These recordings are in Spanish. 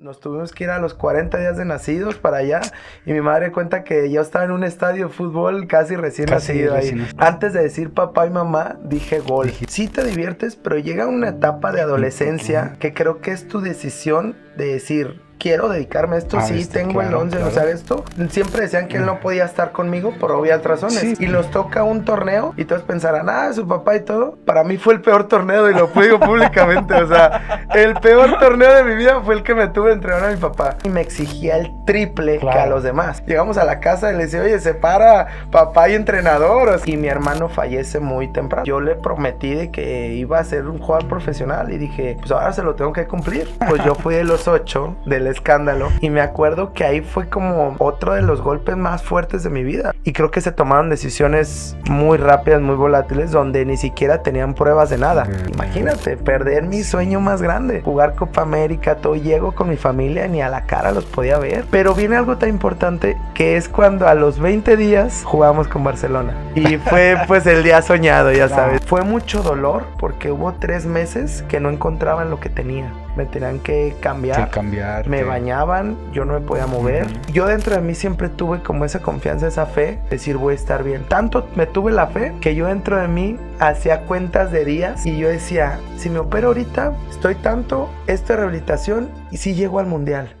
Nos tuvimos que ir a los 40 días de nacidos para allá y mi madre cuenta que yo estaba en un estadio de fútbol casi recién nacido ahí. Antes de decir papá y mamá, dije gol. Sí te diviertes, pero llega una etapa de adolescencia que creo que es tu decisión de decir, quiero dedicarme a esto, ah, sí, este, tengo el 11, o sea, esto. Siempre decían que él no podía estar conmigo por obvias razones. Y nos toca un torneo y todos pensarán, ah, su papá y todo. Para mí fue el peor torneo y lo digo públicamente, o sea, el peor torneo de mi vida fue el que me tuve entrenar a mi papá. Y me exigía el triple que a los demás. Llegamos a la casa y le decía, oye, se para, papá y entrenador. Y mi hermano fallece muy temprano. Yo le prometí de que iba a ser un jugador profesional y dije, pues ahora se lo tengo que cumplir. Pues yo fui de los ocho del escándalo. Y me acuerdo que ahí fue como otro de los golpes más fuertes de mi vida. Y creo que se tomaron decisiones muy rápidas, muy volátiles, donde ni siquiera tenían pruebas de nada. Mm. Imagínate, perder mi sueño más grande, jugar Copa América, todo llego con mi familia, ni a la cara los podía ver. Pero viene algo tan importante que es cuando a los 20 días jugamos con Barcelona. Y fue pues el día soñado, ya sabes. Fue mucho dolor porque hubo tres meses que no encontraban lo que tenía me tenían que cambiar. cambiar me bañaban, yo no me podía mover. Yo dentro de mí siempre tuve como esa confianza, esa fe, decir voy a estar bien. Tanto me tuve la fe que yo dentro de mí hacía cuentas de días y yo decía, si me opero ahorita, estoy tanto, esto es rehabilitación y si sí llego al mundial.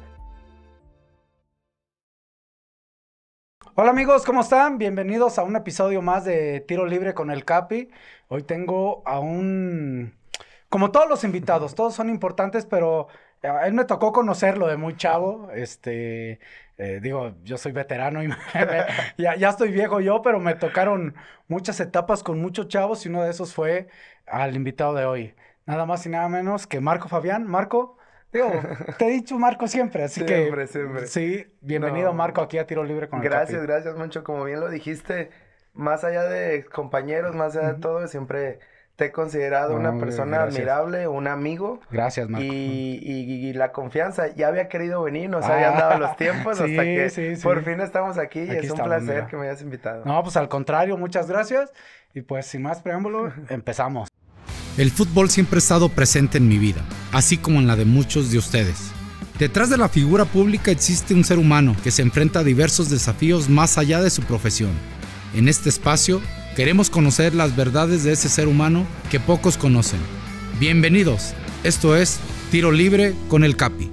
Hola amigos, ¿cómo están? Bienvenidos a un episodio más de Tiro Libre con el Capi. Hoy tengo a un como todos los invitados, todos son importantes, pero eh, a él me tocó conocerlo de muy chavo. Este, eh, digo, yo soy veterano y ya, estoy viejo yo, pero me tocaron muchas etapas con muchos chavos y uno de esos fue al invitado de hoy. Nada más y nada menos que Marco Fabián. Marco, digo, te he dicho Marco siempre, así que. Sí, bienvenido Marco aquí a Tiro Libre con Gracias, gracias, mucho. Como bien lo dijiste, más allá de compañeros, más allá de todo, siempre te considerado una persona admirable, un amigo. Gracias, Marco. Y, la confianza. Ya había querido venir, nos ah. habían dado los tiempos hasta que por fin estamos aquí, y es un placer que me hayas invitado. No, pues al contrario, muchas gracias. Y pues sin más preámbulo, empezamos. El fútbol siempre ha estado presente en mi vida, así como en la de muchos de ustedes. Detrás de la figura pública existe un ser humano que se enfrenta a diversos desafíos más allá de su profesión. En este espacio Queremos conocer las verdades de ese ser humano que pocos conocen. Bienvenidos, esto es Tiro Libre con el Capi.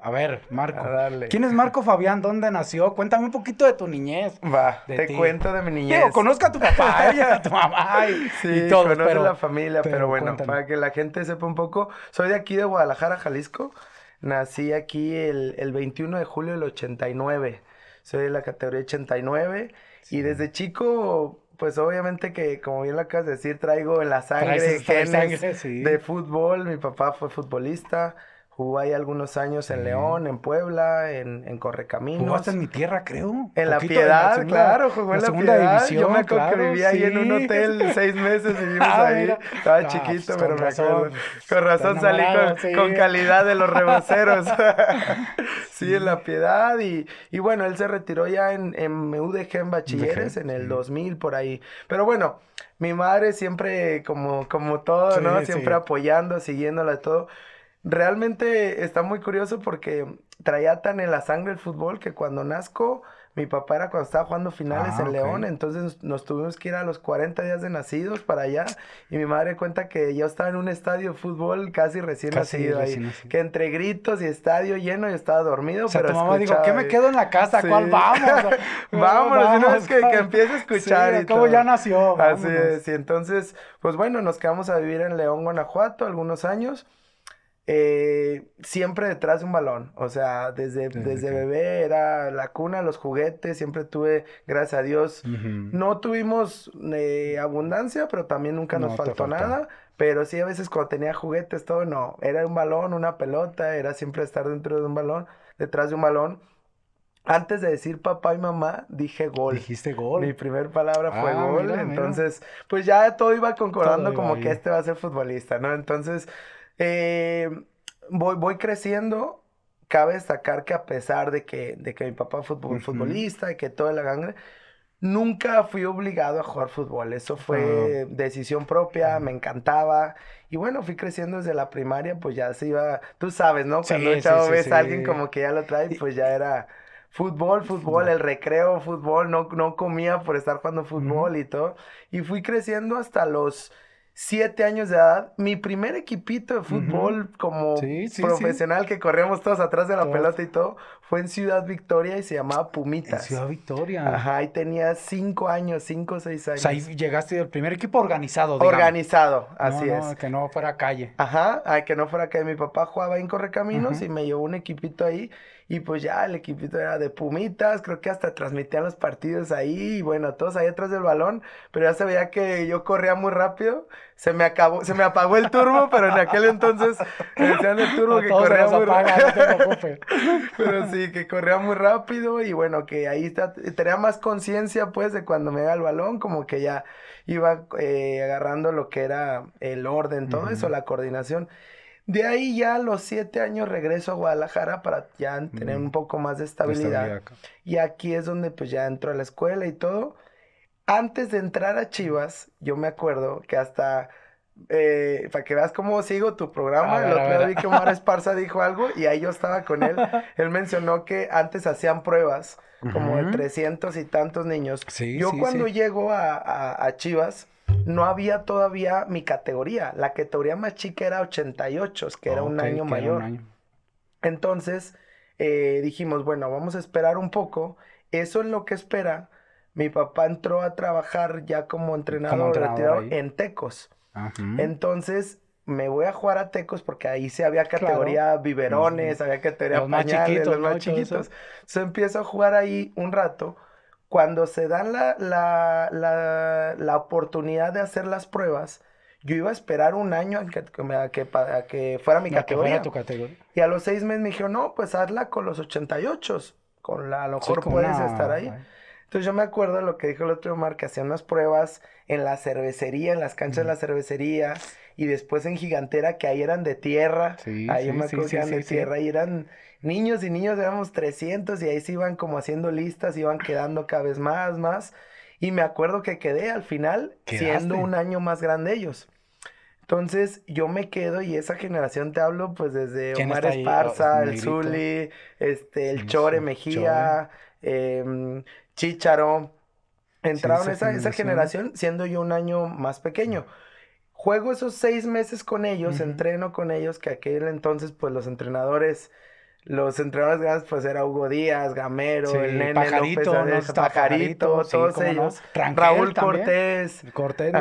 A ver, Marco. Ah, ¿Quién es Marco Fabián? ¿Dónde nació? Cuéntame un poquito de tu niñez. Va, te cuento de mi niñez. Digo, conozca a tu papá y a tu mamá y, sí, y Conozco la familia, pero, bueno, para que la gente sepa un poco, soy de aquí de Guadalajara, Jalisco. Nací aquí el, el 21 de julio del 89 soy de la categoría 89 y desde chico pues obviamente que, como bien lo acabas de decir, traigo en la sangre genes de fútbol. Mi papá fue futbolista, Jugué ahí algunos años en León, en Puebla, en, en Correcaminos. hasta en mi tierra, creo. En La Piedad, claro, jugó en La, segunda Piedad. División, Yo me acuerdo que vivía ahí en un hotel seis meses, vivimos ah, ahí. Estaba ah, pues, chiquito, pero me acuerdo. Con razón salí con, calidad de los rebaceros. sí, en La Piedad. Y, y, bueno, él se retiró ya en, en UDG en Bachilleres en el 2000, por ahí. Pero bueno, mi madre siempre, como, como todo, ¿no? Siempre apoyando, siguiéndola todo realmente está muy curioso porque traía tan en la sangre el fútbol que cuando nazco, mi papá era cuando estaba jugando finales ah, en León, entonces nos tuvimos que ir a los 40 días de nacidos para allá y mi madre cuenta que yo estaba en un estadio de fútbol casi recién nacido ahí, que entre gritos y estadio lleno yo estaba dormido, pero tu mamá dijo, "¿Qué me quedo en la casa? ¿Cuál vamos?" vámonos, una vez que, empiece a escuchar sí, y como ya nació. Así es, y entonces, pues bueno, nos quedamos a vivir en León, Guanajuato algunos años eh, siempre detrás de un balón. O sea, desde, desde bebé era la cuna, los juguetes, siempre tuve, gracias a Dios, no tuvimos eh, abundancia, pero también nunca nos faltó nada. Pero sí, a veces cuando tenía juguetes, todo, no, era un balón, una pelota, era siempre estar dentro de un balón, detrás de un balón. Antes de decir papá y mamá, dije gol. Dijiste gol. Mi primera palabra fue ah, gol. entonces, pues ya todo iba concordando como que este va a ser futbolista, ¿no? Entonces, eh, voy, voy creciendo. Cabe destacar que a pesar de que, de que mi papá fue futbolista y que toda la gangre, nunca fui obligado a jugar fútbol. Eso fue ah. decisión propia, me encantaba. Y bueno, fui creciendo desde la primaria, pues ya se iba, tú sabes, ¿no? Cuando sí, ves a alguien como que ya lo trae, pues ya era fútbol, fútbol, el recreo, fútbol, no, no comía por estar jugando fútbol y todo. Y fui creciendo hasta los siete años de edad, mi primer equipito de fútbol como profesional que corríamos todos atrás de la pelota y todo, fue en Ciudad Victoria y se llamaba Pumitas. Ciudad Victoria. Ajá, y tenía cinco años, cinco, seis años. ahí llegaste el primer equipo organizado, digamos. Organizado, así no, no, es. que no fuera calle. Ajá, que no fuera calle. Mi papá jugaba en Correcaminos y me llevó un equipito ahí. Y pues ya el equipito era de Pumitas, creo que hasta transmitían los partidos ahí, y bueno, todos ahí atrás del balón, pero ya se veía que yo corría muy rápido se me acabó, se me apagó el turbo, pero en aquel entonces me decían el turbo que corría muy rápido. pero sí, que corría muy rápido y bueno, que ahí está, tenía más conciencia pues de cuando me da el balón, como que ya iba eh, agarrando lo que era el orden, todo eso, la coordinación. De ahí ya a los siete años regreso a Guadalajara para ya tener un poco más de estabilidad. estabilidad y aquí es donde pues ya entro a la escuela y todo antes de entrar a Chivas, yo me acuerdo que hasta eh, para que veas cómo sigo tu programa, el otro día vi que Omar Esparza dijo algo y ahí yo estaba con él. Él mencionó que antes hacían pruebas como de 300 y tantos niños. yo cuando llego a, Chivas, no había todavía mi categoría. La categoría más chica era 88, que era un año mayor. Entonces eh, dijimos, bueno, vamos a esperar un poco. Eso es lo que espera mi papá entró a trabajar ya como entrenador, en Tecos. Entonces me voy a jugar a Tecos porque ahí sí había categoría biberones, había categoría más chiquitos, más chiquitos. Entonces empiezo a jugar ahí un rato. Cuando se dan la, la, oportunidad de hacer las pruebas, yo iba a esperar un año a que, que, fuera mi categoría. Y a los seis meses me dijeron, no, pues hazla con los 88, con la, a lo mejor puedes estar ahí. Entonces yo me acuerdo de lo que dijo el otro Omar, que hacían unas pruebas en la cervecería, en las canchas de la cervecería, y después en Gigantera, que ahí eran de tierra, ahí me de tierra, y eran niños y niños, éramos 300, y ahí se iban como haciendo listas, iban quedando cada vez más, más, y me acuerdo que quedé al final siendo un año más grande ellos. Entonces, yo me quedo y esa generación te hablo, pues desde Omar Esparza, oh, el Zuli, este, el Chore Mejía, Eh, Chicharo. Entraron esa, esa, generación. siendo yo un año más pequeño. Juego esos seis meses con ellos, entreno con ellos, que aquel entonces, pues los entrenadores, los entrenadores grandes, pues era Hugo Díaz, Gamero, el Nene Pajarito, todos ellos. Raúl Cortés. Cortés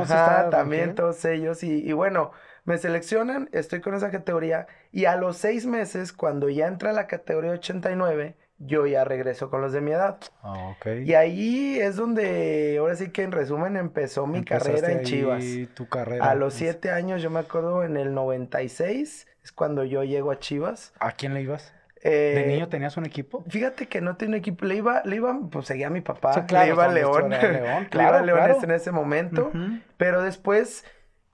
también todos ellos. Y, y bueno, me seleccionan, estoy con esa categoría. Y a los seis meses, cuando ya entra la categoría 89, yo ya regreso con los de mi edad. Ah, okay. Y ahí es donde, ahora sí que en resumen, empezó mi carrera en ahí Chivas. tu carrera. A los siete años, yo me acuerdo, en el 96, es cuando yo llego a Chivas. ¿A quién le ibas? Eh, ¿De niño tenías un equipo? Fíjate que no tenía equipo. Le iba, le iba, pues seguía a mi papá. claro, le iba a León. claro, le iba a León en ese momento. Pero después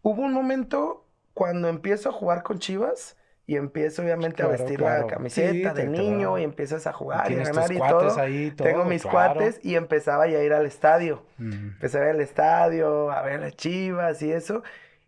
hubo un momento cuando empiezo a jugar con Chivas y empiezo obviamente a vestir la camiseta de niño y empiezas a jugar y, ganar y todo. Ahí, todo. Tengo mis cuates y empezaba ya a ir al estadio. Empecé a ir el estadio, a ver las chivas y eso.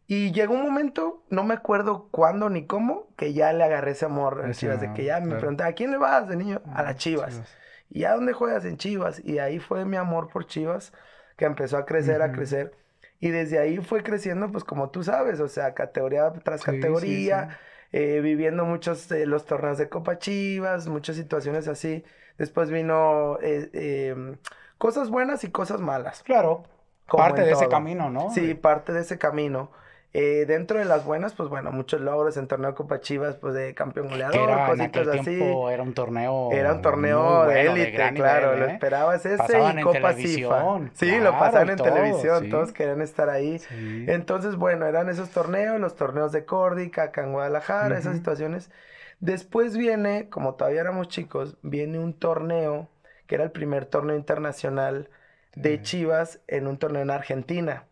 Y llegó un momento, no me acuerdo cuándo ni cómo, que ya le agarré ese amor a chivas. De que ya me preguntaba, ¿a quién le vas de niño? A mm, las chivas. ¿Y a dónde juegas en chivas? Y ahí fue mi amor por chivas que empezó a crecer, a crecer. Y desde ahí fue creciendo, pues como tú sabes, o sea, categoría tras categoría. Eh, viviendo muchos los torneos de Copa Chivas, muchas situaciones así. Después vino eh, em, cosas buenas y cosas malas. Claro. Eh. parte de ese camino, ¿no? Sí, parte de ese camino. Eh, dentro de las buenas, pues bueno, muchos logros en torneo Copa Chivas, pues de campeón goleador, era, cositas así. Era un torneo. Era un torneo de élite, claro. Lo ¿eh? esperabas ese y Copa CIFA. Sí, lo pasaban en televisión, todos querían estar ahí. Entonces, bueno, eran esos torneos, los torneos de Córdica, acá Guadalajara, esas situaciones. Después viene, como todavía éramos chicos, viene un torneo, que era el primer torneo internacional de Chivas en un torneo en Argentina.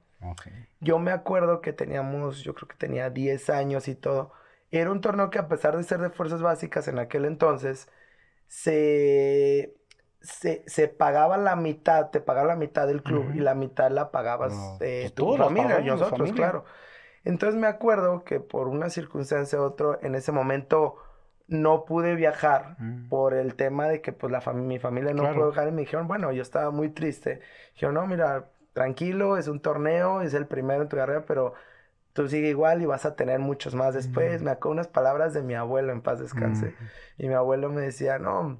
Yo me acuerdo que teníamos, yo creo que tenía 10 años y todo. Era un torneo que a pesar de ser de fuerzas básicas en aquel entonces, se, se, pagaba la mitad, te pagaba la mitad del club y la mitad la pagabas eh, pues tú y nosotros, claro. Entonces me acuerdo que por una circunstancia u otro, en ese momento no pude viajar mm. por el tema de que pues la mi familia no pudo viajar y me dijeron, bueno, yo estaba muy triste. Dijeron, no, mira, tranquilo, es un torneo, es el primero en tu carrera, pero tú sigue igual y vas a tener muchos más después. Me acuerdo unas palabras de mi abuelo en paz descanse. Y mi abuelo me decía, no,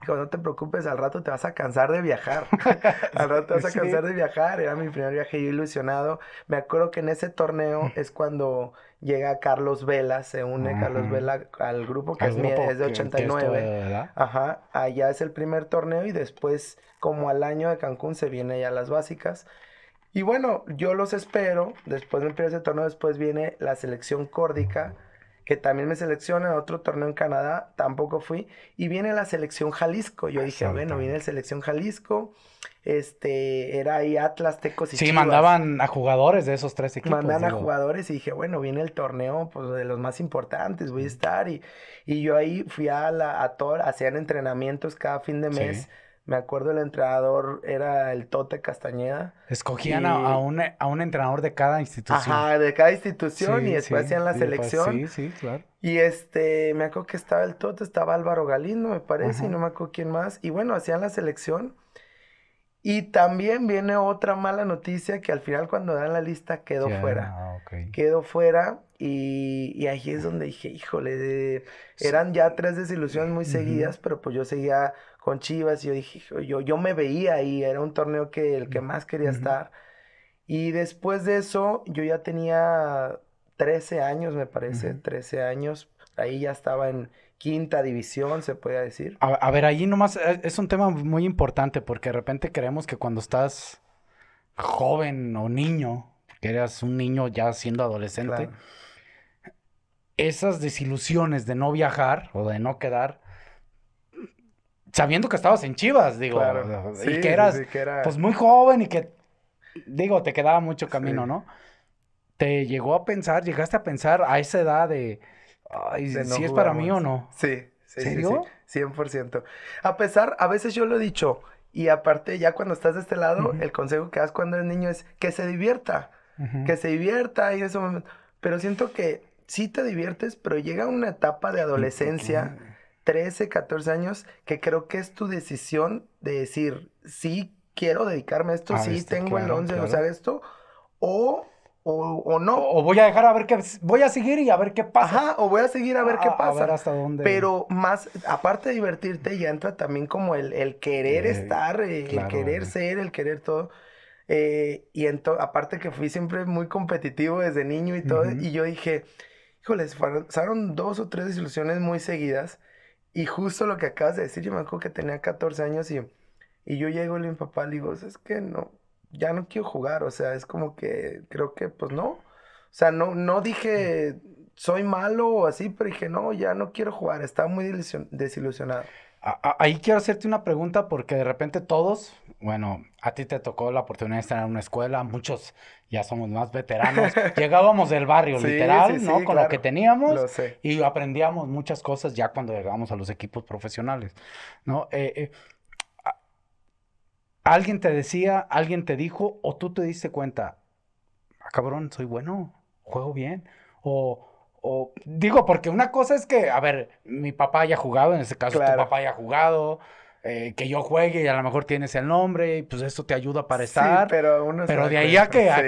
Dijo, no te preocupes, al rato te vas a cansar de viajar. al rato te vas a cansar de viajar. Era mi primer viaje, ilusionado. Me acuerdo que en ese torneo es cuando llega Carlos Vela, se une Carlos Vela al grupo que es, grupo es, de 89. Ajá, allá es el primer torneo y después, como al año de Cancún, se viene ya las básicas. Y bueno, yo los espero. Después me empieza torneo, después viene la selección córdica que también me selecciona, otro torneo en Canadá, tampoco fui, y viene la selección Jalisco, yo ah, dije, bueno, viene la selección Jalisco, este, era ahí Atlas, Tecos y Sí, mandaban a jugadores de esos tres equipos. Mandaban a jugadores y dije, bueno, viene el torneo, pues, de los más importantes, voy a estar, y, yo ahí fui a la, a hacían entrenamientos cada fin de mes. Me acuerdo el entrenador era el Tote Castañeda. Escogían a, un, a, un, entrenador de cada institución. Ajá, de cada institución y después hacían la selección. sí, sí, claro. Y este, me acuerdo que estaba el Tote, estaba Álvaro Galindo, me parece, y no me acuerdo quién más. Y bueno, hacían la selección. Y también viene otra mala noticia que al final cuando dan la lista quedó fuera. Quedó fuera y, y, ahí es donde dije, híjole, eran ya tres desilusiones muy seguidas, pero pues yo seguía con Chivas y yo dije, yo, yo me veía ahí, era un torneo que el que más quería estar. Y después de eso, yo ya tenía 13 años, me parece, 13 años. Ahí ya estaba en quinta división, se podría decir. A, ver, ahí nomás eh, es un tema muy importante porque de repente creemos que cuando estás joven o niño, que eras un niño ya siendo adolescente, esas desilusiones de no viajar o de no quedar, sabiendo que estabas en Chivas, digo, claro, sí, y que eras pues muy joven y que, digo, te quedaba mucho camino, ¿no? Te llegó a pensar, llegaste a pensar a esa edad de, Ay, si es para mí o no. Sí, sí, ¿Serio? sí, 100%. A pesar, a veces yo lo he dicho, y aparte ya cuando estás de este lado, el consejo que das cuando eres niño es que se divierta, que se divierta y eso... Pero siento que sí te diviertes, pero llega una etapa de adolescencia. 13, 14 años, que creo que es tu decisión de decir, sí quiero dedicarme a esto, ah, sí este, tengo el 11 o esto, o, o, o no. O, voy a dejar a ver qué, voy a seguir y a ver qué pasa. Ajá, o voy a seguir a ver qué pasa. hasta dónde. Pero más, aparte de divertirte, ya entra también como el, el querer eh, estar, el, querer ser, el querer todo. Eh, y aparte que fui siempre muy competitivo desde niño y todo, y yo dije, híjole, pasaron dos o tres ilusiones muy seguidas y justo lo que acabas de decir, yo me acuerdo que tenía 14 años y, y yo llego y mi papá le digo, es que no, ya no quiero jugar, o sea, es como que creo que pues no. O sea, no, no dije mm. soy malo o así, pero dije, no, ya no quiero jugar, estaba muy desilusionado. Ahí quiero hacerte una pregunta porque de repente todos, bueno, a ti te tocó la oportunidad de estar en una escuela, muchos ya somos más veteranos, llegábamos del barrio literal, ¿no? Con lo que teníamos y aprendíamos muchas cosas ya cuando llegábamos a los equipos profesionales, ¿no? Eh, eh, alguien te decía, alguien te dijo o tú te diste cuenta, ah, cabrón, soy bueno, juego bien o o digo, porque una cosa es que, a ver, mi papá haya jugado, en este caso tu papá haya jugado, eh, que yo juegue y a lo mejor tienes el nombre y pues esto te ayuda para estar. pero pero de ahí a que, a,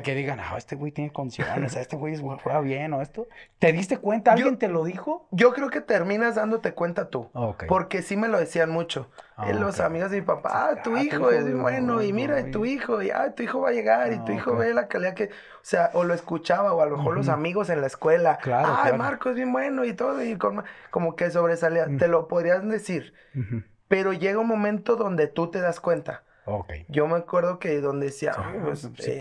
que, digan, ah, este güey tiene condiciones, este güey juega bien o esto. ¿Te diste cuenta? ¿Alguien te lo dijo? Yo creo que terminas dándote cuenta tú. Porque sí me lo decían mucho. Ah, eh, los amigos de mi papá, ah, ah, tu hijo es muy bueno, y mira, tu hijo, y ah, tu hijo va a llegar, y ah, tu hijo ve la calidad que, o sea, o lo escuchaba, o a lo mejor los amigos en la escuela, claro, ah, Marco es bien bueno, y todo, y como que sobresalía, mm. te lo podrías decir, pero llega un momento donde tú te das cuenta. Okay. Yo me acuerdo que donde decía, pues, eh,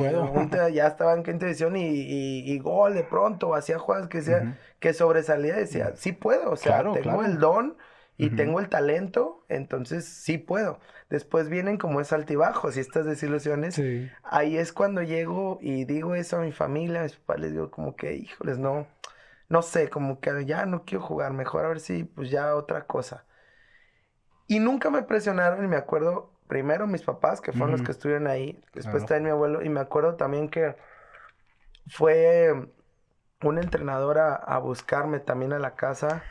ya estaba en quinta edición y, y, y, gol de pronto, hacía jugadas que, sea, que sobresalía, decía, mm. sí puedo, o sea, tengo el don y tengo el talento, entonces sí puedo. Después vienen como es altibajos y estas desilusiones. Ahí es cuando llego y digo eso a mi familia, a mis papás les digo como que, híjoles, no, no sé, como que ya no quiero jugar, mejor a ver si pues ya otra cosa. Y nunca me presionaron y me acuerdo primero mis papás, que fueron los que estuvieron ahí, después mi abuelo, y me acuerdo también que fue una entrenadora a buscarme también a la casa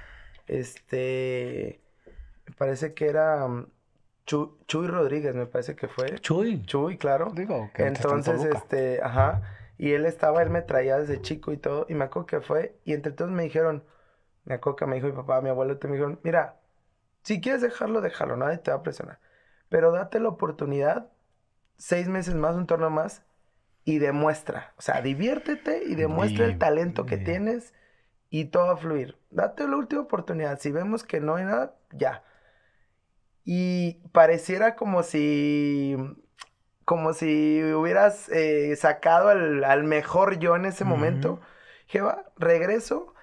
este, Me parece que era mm, Chuy, Rodríguez, me parece que fue. Chuy. Chuy, claro. Digo, que Entonces, este, ajá. Y él estaba, él me traía desde chico y todo. Y me acuerdo que fue. Y entre todos me dijeron, me acuerdo que me dijo mi papá, mi abuelo, te me dijeron, mira, si quieres dejarlo, déjalo, nadie te va a presionar. Pero date la oportunidad, seis meses más, un torneo más, y demuestra. O sea, diviértete y demuestra el talento que tienes y todo a fluir. Date la última oportunidad. Si vemos que no hay nada, ya. Y pareciera como si, como si hubieras eh, sacado al, mejor yo en ese momento. Jeva, regreso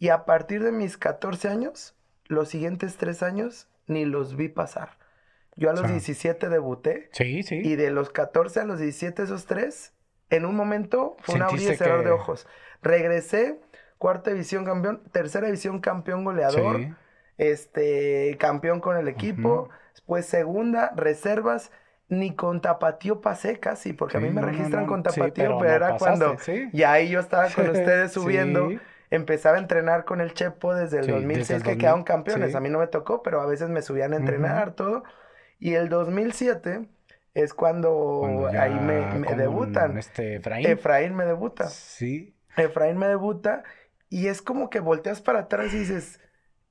y a partir de mis 14 años, los siguientes 3 años, ni los vi pasar. Yo a los 17 debuté. Sí, sí. Y de los 14 a los 17, esos 3, en un momento fue un abrir y cerrar de ojos. Regresé cuarta división campeón, tercera división campeón goleador, este, campeón con el equipo, después segunda, reservas, ni con tapatío pasé casi, porque a mí me registran con tapatío, pero, era cuando, y ahí yo estaba con ustedes subiendo. Empezaba a entrenar con el Chepo desde el 2006 que quedaron campeones. A mí no me tocó, pero a veces me subían a entrenar, todo. Y el 2007, es cuando, ahí me, debutan. Este Efraín. Efraín me debuta. Sí. Efraín me debuta y es como que volteas para atrás y dices,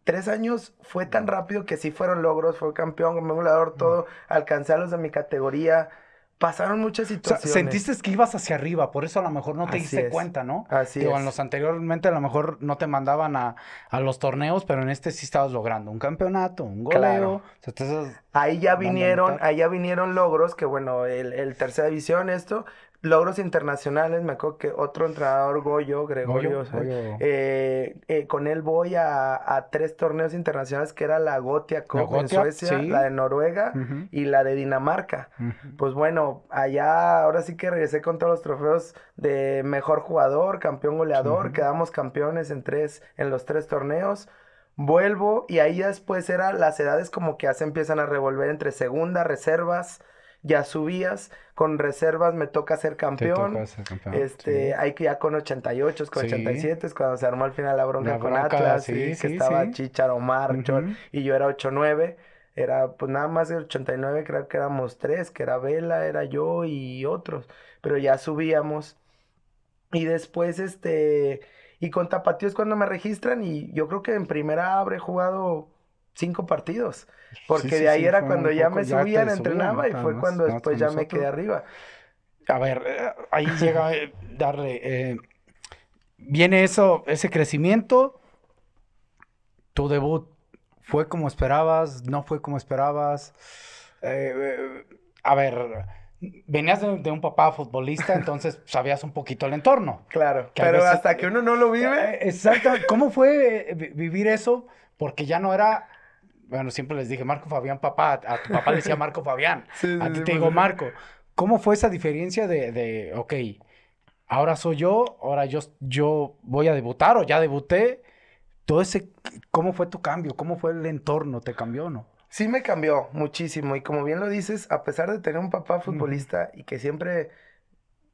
tres años fue tan rápido que sí fueron logros, fue campeón, me todo, alcancé a los de mi categoría. Pasaron muchas situaciones. O sea, sentiste que ibas hacia arriba, por eso a lo mejor no te diste cuenta, ¿no? Así es. en los anteriormente a lo mejor no te mandaban a, los torneos, pero en este sí estabas logrando un campeonato, un goleo. Claro. ahí ya vinieron, ahí ya vinieron logros, que bueno, el, el tercera división, esto, logros internacionales, me acuerdo que otro entrenador, Goyo, Gregorio, eh, eh, con él voy a, tres torneos internacionales que era la Gotia con en Suecia, la de Noruega y la de Dinamarca. Pues bueno, allá ahora sí que regresé con todos los trofeos de mejor jugador, campeón goleador, quedamos campeones en tres, en los tres torneos. Vuelvo y ahí después era las edades como que ya se empiezan a revolver entre segunda, reservas, ya subías, con reservas me toca ser campeón. este, hay que ya con 88, con 87, es cuando se armó al final la bronca, con Atlas, sí, que estaba Chicharo Marcho, y yo era 89 era pues nada más de 89 creo que éramos tres, que era Vela, era yo y otros, pero ya subíamos. Y después este y con Tapatío cuando me registran y yo creo que en primera habré jugado cinco partidos. Porque de ahí era cuando ya me subían, entrenaba y fue cuando después ya me quedé arriba. A ver, eh, ahí llega eh, darle. Eh, viene eso, ese crecimiento. Tu debut fue como esperabas, no fue como esperabas. a ver, venías de, un papá futbolista, entonces sabías un poquito el entorno. Claro, pero hasta que uno no lo vive. Exacto. ¿Cómo fue vivir eso? Porque ya no era bueno, siempre les dije Marco Fabián, papá, a tu papá le decía Marco Fabián, a ti te digo Marco. ¿Cómo fue esa diferencia de, de, ok, ahora soy yo, ahora yo, yo voy a debutar o ya debuté? Todo ese, ¿cómo fue tu cambio? ¿Cómo fue el entorno? ¿Te cambió o no? Sí me cambió muchísimo y como bien lo dices, a pesar de tener un papá futbolista y que siempre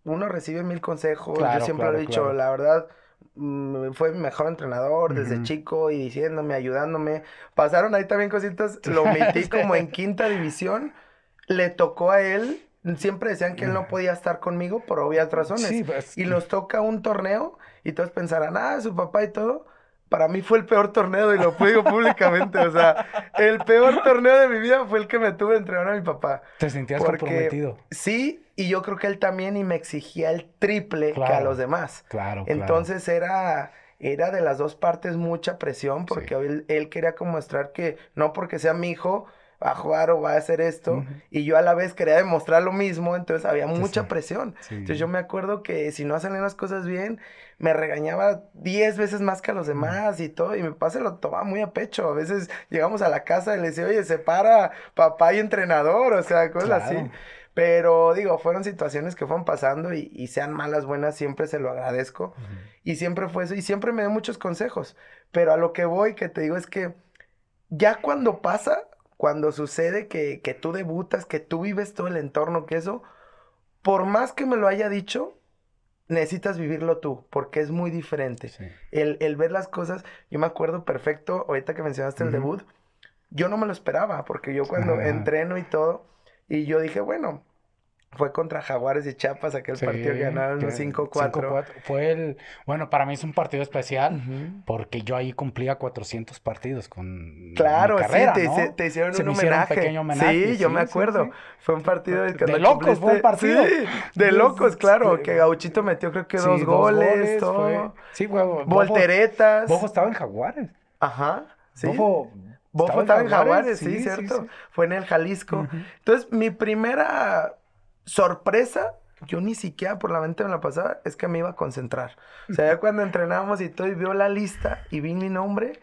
uno recibe mil consejos, yo siempre lo he dicho, la verdad Mm, fue mi mejor entrenador desde chico y diciéndome, ayudándome. Pasaron ahí también cositas, lo metí como en quinta división, le tocó a él, siempre decían que él no podía estar conmigo por obvias razones. Pues, y nos toca un torneo y todos pensarán, ah, su papá y todo para mí fue el peor torneo, y lo digo públicamente, o sea, el peor torneo de mi vida fue el que me tuve entregar a mi papá. ¿Te sentías comprometido? Sí, y yo creo que él también y me exigía el triple que a los demás. Claro, Entonces era era de las dos partes mucha presión porque él, quería como mostrar que no porque sea mi hijo a jugar o va a hacer esto. Y yo a la vez quería demostrar lo mismo, entonces había mucha presión. Entonces yo me acuerdo que si no hacen las cosas bien, me regañaba diez veces más que a los demás y todo. Y mi papá se lo tomaba muy a pecho. A veces llegamos a la casa y le decía, oye, se para papá y entrenador, o sea, cosas así. Pero digo, fueron situaciones que fueron pasando y, sean malas, buenas, siempre se lo agradezco. Y siempre fue eso. Y siempre me dio muchos consejos. Pero a lo que voy, que te digo, es que ya cuando pasa, cuando sucede que, tú debutas, que tú vives todo el entorno, que eso, por más que me lo haya dicho, necesitas vivirlo tú, porque es muy diferente. El, ver las cosas, yo me acuerdo perfecto, ahorita que mencionaste el debut, yo no me lo esperaba, porque yo cuando entreno y todo, y yo dije, bueno, fue contra Jaguares y Chiapas, aquel partido que ganaron los 5-4. Fue el, bueno, para mí es un partido especial porque yo ahí cumplía 400 partidos con Claro, carrera, sí, te, se, hicieron un homenaje. pequeño homenaje. Sí, yo me acuerdo. fue un partido de locos, fue un partido. de locos, claro, que Gauchito metió creo que dos, goles, todo. Sí, huevo. volteretas. Bojo estaba en Jaguares. Ajá. Sí. Bojo estaba en Jaguares, sí, cierto. Fue en el Jalisco. Entonces, mi primera sorpresa, yo ni siquiera por la mente me la pasaba, es que me iba a concentrar. O sea, ya cuando entrenábamos y todo, y vio la lista y vi mi nombre,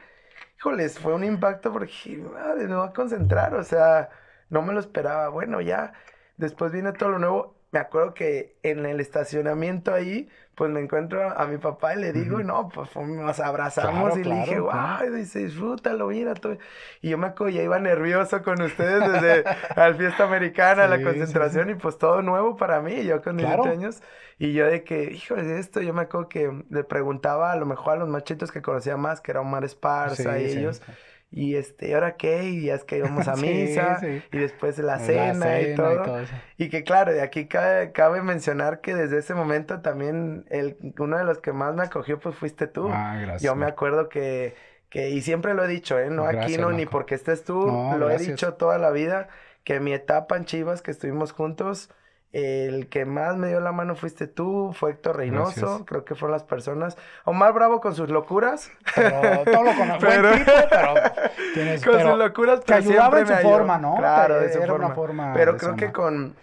híjoles, fue un impacto porque, madre, me voy a concentrar, o sea, no me lo esperaba. Bueno, ya, después viene todo lo nuevo me acuerdo que en el estacionamiento ahí, pues me encuentro a mi papá y le digo, no, pues nos abrazamos y le dije, wow, dice, disfrútalo, mira. Tú. Y yo me acuerdo, ya iba nervioso con ustedes desde la fiesta americana, la concentración, y pues todo nuevo para mí, yo con mis años. Y yo de que, híjole, esto, yo me acuerdo que le preguntaba a lo mejor a los machitos que conocía más, que era Omar Esparza y ellos y este, ahora qué? Y ya es que íbamos a misa, y después la cena, y, todo. y, que claro, de aquí cabe, mencionar que desde ese momento también el, uno de los que más me acogió pues fuiste tú. Ah, Yo me acuerdo que, que, y siempre lo he dicho, ¿eh? No aquí, no, ni porque estés tú, lo he dicho toda la vida, que mi etapa en Chivas que estuvimos juntos el que más me dio la mano fuiste tú, fue Héctor Reynoso, creo que fueron las personas. Omar Bravo con sus locuras. Pero lo con sus locuras, su forma, ¿no? Claro, de eh, Pero creo que con,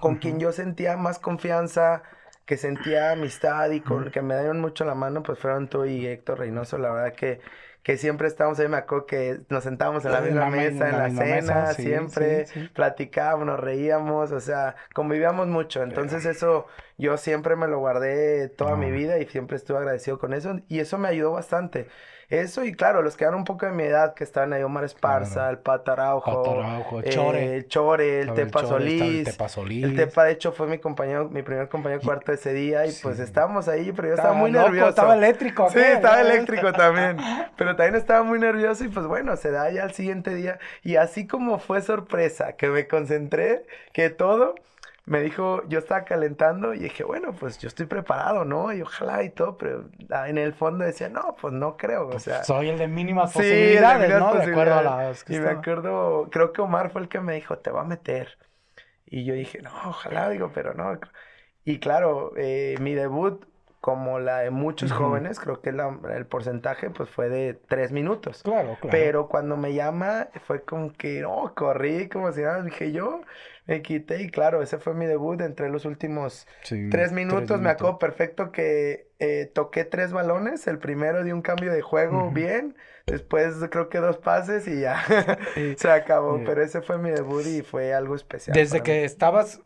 con quien yo sentía más confianza, que sentía amistad y con que me dieron mucho la mano, pues fueron tú y Héctor Reynoso. La verdad que que siempre estábamos ahí, me acuerdo que nos sentábamos en la, misma mesa, en la, cena, siempre platicábamos, nos reíamos, o sea, convivíamos mucho. Entonces eso yo siempre me lo guardé toda mi vida y siempre estuve agradecido con eso y eso me ayudó bastante. Eso y claro, los que eran un poco de mi edad, que estaban ahí Omar Esparza, el Pata Araujo, eh, el Chore, el Tepa, Solís, el Tepa, de hecho fue mi compañero, mi primer compañero cuarto ese día y pues estábamos ahí, pero yo estaba, muy nervioso. Estaba eléctrico. sí, estaba eléctrico también, pero también estaba muy nervioso y pues bueno, se da ya al siguiente día y así como fue sorpresa, que me concentré, que todo me dijo, yo estaba calentando y dije, bueno, pues yo estoy preparado, ¿no? Y ojalá y todo, pero en el fondo decía, no, pues no creo, o pues, sea. Soy el de mínimas sí, ¿no? acuerdo Y me acuerdo, creo que Omar fue el que me dijo, te va a meter. Y yo dije, no, ojalá, digo, pero no. Y claro, eh, mi debut, como la de muchos jóvenes, creo que el porcentaje pues fue de tres minutos. Claro, claro. Pero cuando me llama, fue como que, no, corrí como si nada, dije yo me quité y claro, ese fue mi debut. entre los últimos tres minutos. me acuerdo perfecto que eh, toqué tres balones. El primero de un cambio de juego bien. Después creo que dos pases y ya se acabó. Pero ese fue mi debut y fue algo especial. Desde que estabas,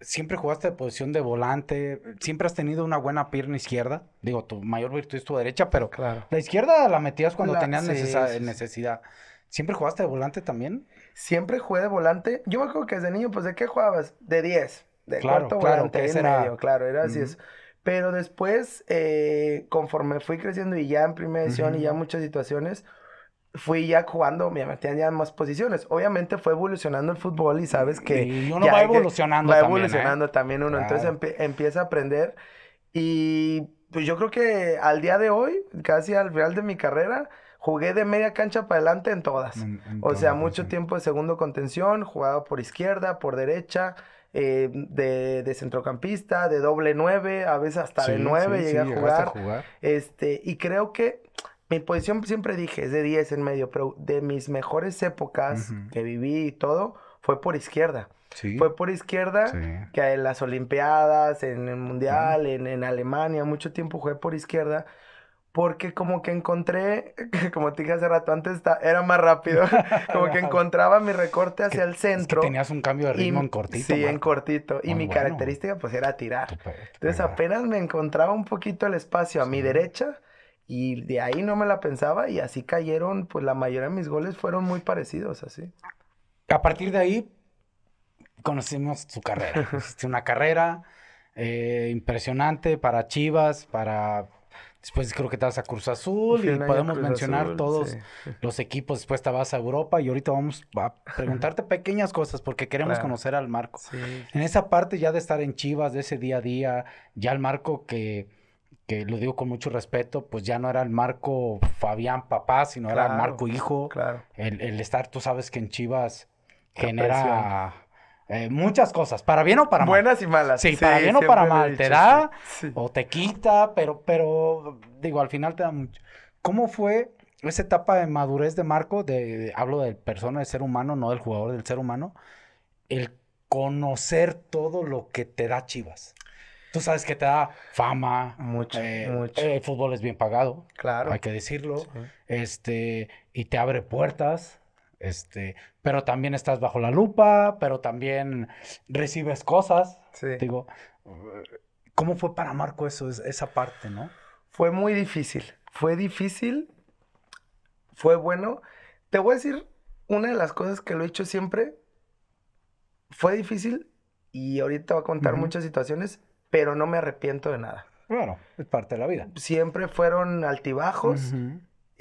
siempre jugaste de posición de volante. Siempre has tenido una buena pierna izquierda. Digo, tu mayor virtud es tu derecha, pero la izquierda la metías cuando tenías necesidad. ¿Siempre jugaste de volante también? siempre jugué de volante. Yo me acuerdo que desde niño, pues, ¿de qué jugabas? De 10, de claro, cuarto claro, volante, era... claro, era así. es. Pero después, eh, conforme fui creciendo y ya en primera edición y ya muchas situaciones, fui ya jugando, me metían ya más posiciones. Obviamente fue evolucionando el fútbol y sabes que... Y uno va evolucionando también, ¿eh? evolucionando también uno. Entonces empieza a aprender y pues yo creo que al día de hoy, casi al final de mi carrera, jugué de media cancha para adelante en todas. o sea, mucho tiempo de segundo contención, jugaba por izquierda, por derecha, eh, de, de, centrocampista, de doble nueve, a veces hasta de nueve llegué a jugar. Este, y creo que mi posición siempre dije es de diez en medio, pero de mis mejores épocas que viví y todo fue por izquierda. Fue por izquierda, que en las Olimpiadas, en el Mundial, en, en, Alemania, mucho tiempo jugué por izquierda porque como que encontré, como te dije hace rato, antes era más rápido, como que encontraba mi recorte hacia el centro. tenías un cambio de ritmo en cortito. Sí, en cortito. y mi característica pues era tirar. Entonces apenas me encontraba un poquito el espacio a mi derecha y de ahí no me la pensaba y así cayeron, pues la mayoría de mis goles fueron muy parecidos, así. A partir de ahí conocimos su carrera. una carrera eh, impresionante para Chivas, para Después creo que te vas a Cruz Azul y podemos mencionar todos los equipos. Después te vas a Europa y ahorita vamos a preguntarte pequeñas cosas porque queremos conocer al Marco. En esa parte ya de estar en Chivas, de ese día a día, ya el Marco que, lo digo con mucho respeto, pues ya no era el Marco Fabián papá, sino era el Marco hijo. Claro. El, el estar, tú sabes que en Chivas genera eh, muchas cosas, para bien o para mal. Buenas y malas. Sí, para bien o para mal. te da o te quita, pero, pero digo, al final te da mucho. ¿Cómo fue esa etapa de madurez de Marco? De, hablo del persona, de ser humano, no del jugador, del ser humano. El conocer todo lo que te da Chivas. Tú sabes que te da fama. Mucho, eh, El fútbol es bien pagado. Claro. Hay que decirlo. Este, y te abre puertas. Este, pero también estás bajo la lupa, pero también recibes cosas. Sí. Digo, ¿cómo fue para Marco eso, esa parte, no? Fue muy difícil. Fue difícil, fue bueno. Te voy a decir una de las cosas que lo he hecho siempre. Fue difícil y ahorita voy a contar muchas situaciones, pero no me arrepiento de nada. Bueno, es parte de la vida. Siempre fueron altibajos.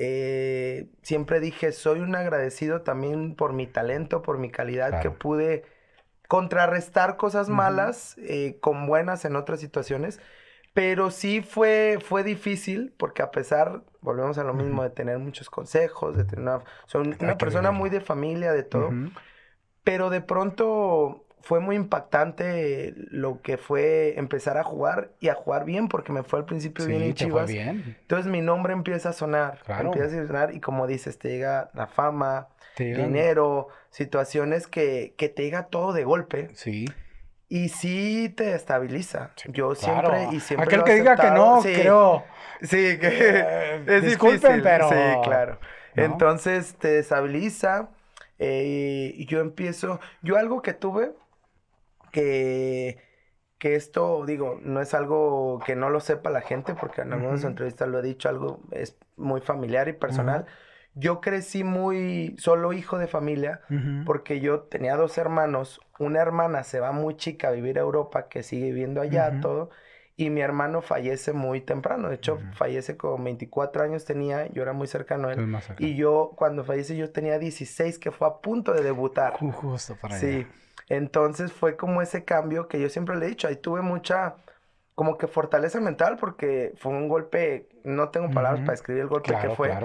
Eh, siempre dije, soy un agradecido también por mi talento, por mi calidad, que pude contrarrestar cosas malas eh, con buenas en otras situaciones. Pero sí fue, fue difícil, porque a pesar, volvemos a lo mismo, de tener muchos consejos, de tener una, una persona muy de familia, de todo. Pero de pronto fue muy impactante lo que fue empezar a jugar y a jugar bien, porque me fue al principio bien en Chivas. Entonces mi nombre empieza a sonar, empieza a sonar y como dices, te llega la fama, dinero, situaciones que, te llega todo de golpe. Sí. Y sí te estabiliza. Yo siempre y siempre. Aquel que diga que no, creo. Sí, eh, que disculpen, pero. Sí, claro. Entonces te estabiliza. Eh, y yo empiezo. Yo algo que tuve que, que esto, digo, no es algo que no lo sepa la gente, porque en algunas entrevistas lo he dicho, algo es muy familiar y personal. Yo crecí muy solo hijo de familia, porque yo tenía dos hermanos. Una hermana se va muy chica a vivir a Europa, que sigue viviendo allá todo. Y mi hermano fallece muy temprano. De hecho, fallece con 24 años tenía. Yo era muy cercano a él. Y yo, cuando fallece, yo tenía 16, que fue a punto de debutar. Justo para Sí. Entonces fue como ese cambio que yo siempre le he dicho, ahí tuve mucha como que fortaleza mental porque fue un golpe, no tengo palabras para escribir el golpe que fue,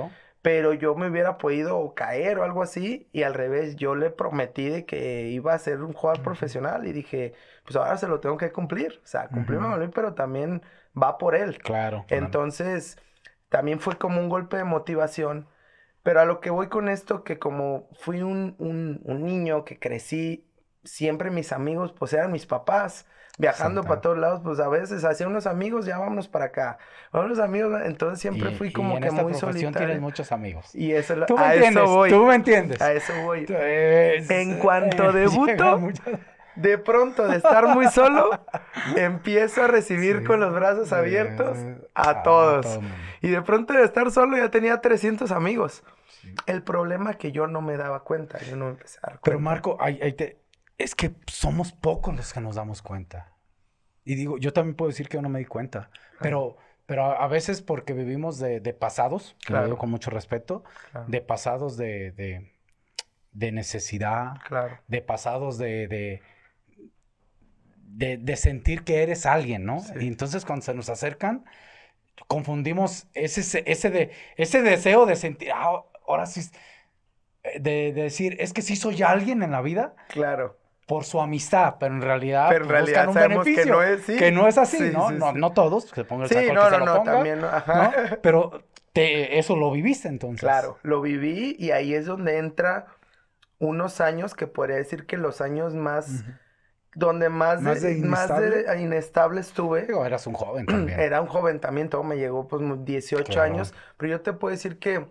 pero yo me hubiera podido caer o algo así y al revés, yo le prometí de que iba a ser un jugador profesional y dije, pues ahora se lo tengo que cumplir, o sea, cumplirme, uh -huh. pero también va por él. Claro. Entonces, también fue como un golpe de motivación. Pero a lo que voy con esto, que como fui un, un, un niño que crecí siempre mis amigos, pues eran mis papás, viajando para todos lados, pues a veces hacía unos amigos, ya vámonos para acá. Unos amigos, entonces siempre fui como y en esta muy tienes muchos amigos. Y eso ¿Tú me a entiendes, voy. Tú me entiendes. A eso voy. en cuanto debuto, de pronto de estar muy solo, empiezo a recibir con los brazos abiertos a, todos. y de pronto de estar solo ya tenía 300 amigos. El problema es que yo no me daba cuenta, yo no empecé a dar cuenta. Pero Marco, ahí te, es que somos pocos los que nos damos cuenta. Y digo, yo también puedo decir que yo no me di cuenta, pero, pero a, veces porque vivimos de, pasados, claro. lo digo con mucho respeto, de pasados de, de, de necesidad, de pasados de, de, sentir que eres alguien, ¿no? Y entonces cuando se nos acercan, confundimos ese, ese, de, ese deseo de sentir, ah, ahora sí, eh, de, de decir, es que sí soy alguien en la vida. Claro por su amistad, pero en realidad, pero realidad Que no es, que no es así, ¿no? no, todos, se ponga el saco no, no, no, también, Pero eso lo viviste entonces. Claro, lo viví y ahí es donde entra unos años que podría decir que los años más... Donde más, ¿Más de, inestable? estuve. O eras un joven también. Era un joven también, todo me llegó pues 18 años. Pero yo te puedo decir que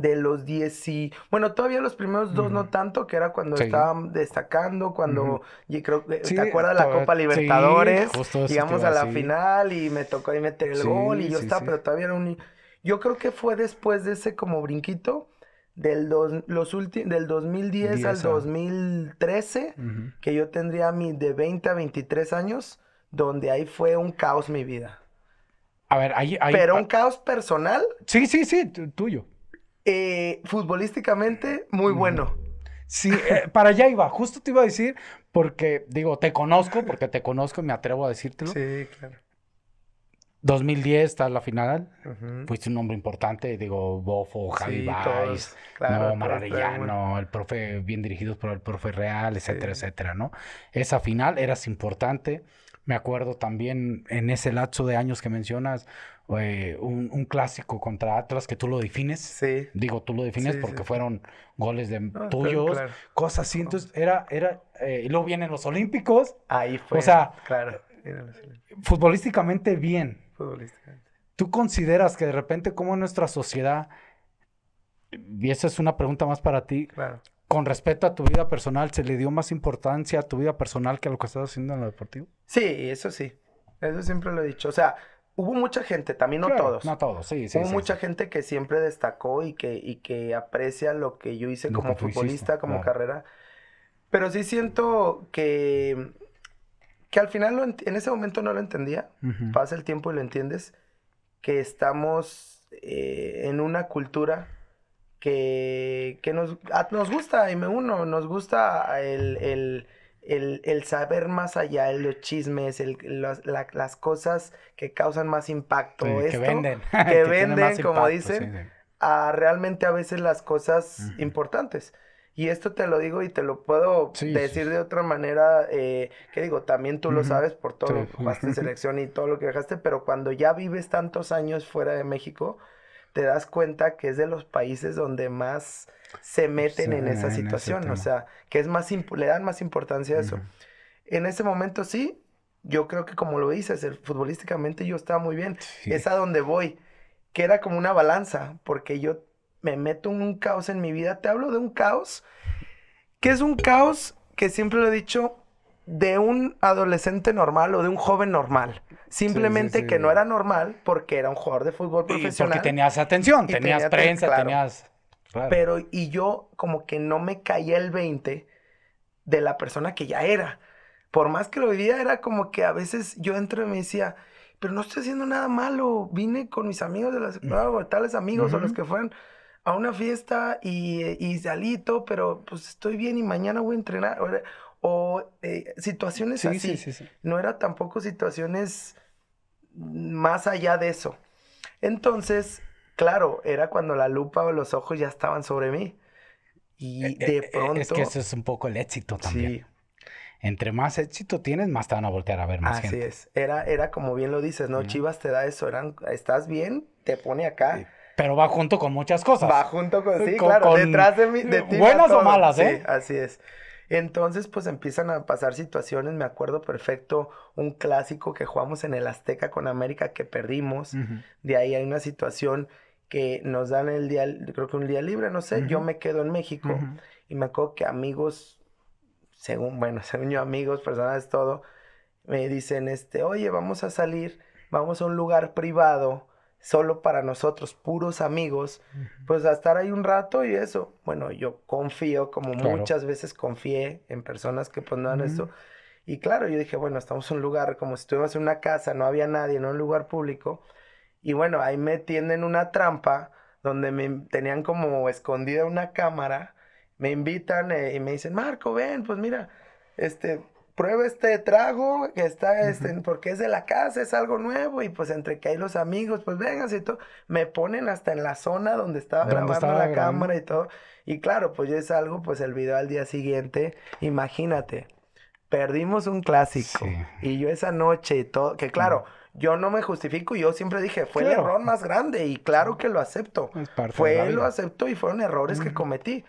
de los 10 y bueno todavía los primeros dos no tanto que era cuando estábamos destacando cuando creo que te acuerdas la Copa Libertadores llegamos a la final y me tocó ahí meter el gol y yo estaba pero todavía era un yo creo que fue después de ese como brinquito del dos, los últimos del 2010 al 2013 ah. que yo tendría mi de 20 a 23 años donde ahí fue un caos mi vida a ver, ahí Pero un caos personal. Sí, sí, sí, tuyo eh, futbolísticamente muy bueno. Sí, eh, para allá iba. Justo te iba a decir, porque digo, te conozco, porque te conozco y me atrevo a decírtelo. Sí, claro. 2010 está la final. Fuiste un hombre importante, digo, Bofo, Javi sí, el profe, bien dirigidos por el profe Real, etcétera, etcétera, ¿no? Esa final eras importante. Me acuerdo también en ese lapso de años que mencionas, eh, un, clásico contra Atlas que tú lo defines. Sí. Digo, tú lo defines porque fueron goles de ah, tuyos, cosas así. Entonces, era, era, eh, y luego vienen los Olímpicos. Ahí fue. O sea, claro. Futbolísticamente bien. ¿Tú consideras que de repente como nuestra sociedad, y esa es una pregunta más para ti, con respecto a tu vida personal, ¿se le dio más importancia a tu vida personal que a lo que estás haciendo en lo deportivo? Sí, eso sí. Eso siempre lo he dicho. O sea, Hubo mucha gente, también no todos. No todos, sí, sí. Hubo mucha gente que siempre destacó y que, y que aprecia lo que yo hice como futbolista, como carrera. Pero sí siento que, que al final en ese momento no lo entendía. Pasa el tiempo y lo entiendes. Que estamos eh, en una cultura que, que nos, nos gusta, y me uno, nos gusta el el, saber más allá, los chismes, las cosas que causan más impacto. que venden. como dicen, a realmente a veces las cosas importantes. Y esto te lo digo y te lo puedo decir de otra manera, eh, que digo, también tú lo sabes por todo lo que selección y todo lo que dejaste, pero cuando ya vives tantos años fuera de México, te das cuenta que es de los países donde más se meten en esa situación, o sea, que es más le dan más importancia a eso. En ese momento sí, yo creo que como lo dices, el, futbolísticamente yo estaba muy bien, es a donde voy, que era como una balanza, porque yo me meto en un caos en mi vida, te hablo de un caos, que es un caos que siempre lo he dicho, de un adolescente normal o de un joven normal. Simplemente que no era normal porque era un jugador de fútbol profesional. Y porque tenías atención, tenías, prensa, tenías... Pero y yo como que no me caía el 20 de la persona que ya era. Por más que lo vivía, era como que a veces yo entro y me decía, pero no estoy haciendo nada malo. Vine con mis amigos de la escuela mm. o tales amigos o los que fueron a una fiesta y, y pero pues estoy bien y mañana voy a entrenar o eh, situaciones así. no era tampoco situaciones más allá de eso. Entonces, claro, era cuando la lupa o los ojos ya estaban sobre mí. Y eh, de pronto... Eh, es que eso es un poco el éxito también. Entre más éxito tienes, más te van a voltear a ver más Así es. Era, era como bien lo dices, ¿no? Chivas te da eso. Eran, estás bien, te pone acá. Pero va junto con muchas cosas. Va junto con, sí, claro, detrás de, de ti Buenas o malas, ¿eh? así es. Entonces, pues empiezan a pasar situaciones, me acuerdo perfecto, un clásico que jugamos en el Azteca con América que perdimos. De ahí hay una situación que nos dan el día, creo que un día libre, no sé, yo me quedo en México. Y me acuerdo que amigos, según, bueno, según yo amigos, personas, todo, me dicen, este, oye, vamos a salir, vamos a un lugar privado solo para nosotros, puros amigos, pues a estar ahí un rato y eso. Bueno, yo confío, como muchas veces confié en personas que pues no Y claro, yo dije, bueno, estamos en un lugar, como si estuviéramos en una casa, no había nadie, en un lugar público. Y bueno, ahí me tienden una trampa donde me tenían como escondida una cámara, me invitan eh, y me dicen, Marco, ven, pues mira, este, prueba este trago que está, este, porque es de la casa, es algo nuevo, y pues entre que hay los amigos, pues vengan y todo, me ponen hasta en la zona donde estaba grabando la cámara y todo, y claro, pues yo algo pues el video al día siguiente, imagínate, perdimos un clásico, y yo esa noche y todo, que claro, yo no me justifico, yo siempre dije, fue el error más grande y claro que lo acepto. fue, lo acepto y fueron errores que cometí,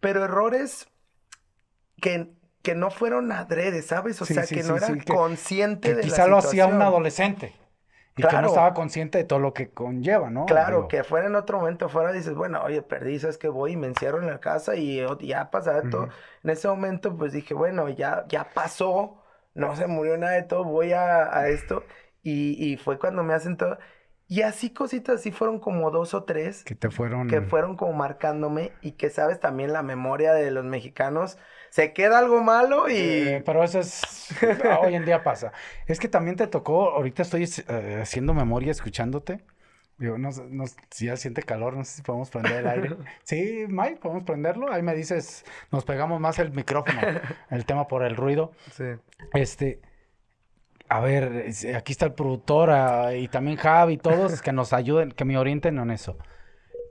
pero errores que que no fueron adrede, ¿sabes? O sea, que no sí, consciente que de quizá lo hacía un adolescente. Y que no estaba consciente de todo lo que conlleva, ¿no? Claro, que fuera en otro momento, fuera dices, bueno, oye, perdí, ¿sabes que Voy y me encierro en la casa y oh, ya pasaba todo. En ese momento, pues dije, bueno, ya, ya pasó, no se murió nada de todo, voy a, esto. Y, y, fue cuando me hacen todo. Y así cositas, así fueron como dos o tres. Que te fueron. Que fueron como marcándome y que, ¿sabes? También la memoria de los mexicanos se queda algo malo y... Eh, pero eso es... Ah, hoy en día pasa. Es que también te tocó, ahorita estoy eh, haciendo memoria, escuchándote. Digo, no, si ya siente calor, no sé si podemos prender el aire. Sí, Mike, podemos prenderlo. Ahí me dices, nos pegamos más el micrófono, el tema por el ruido. Sí. Este, a ver, aquí está el productor ah, y también Javi y todos que nos ayuden, que me orienten en eso.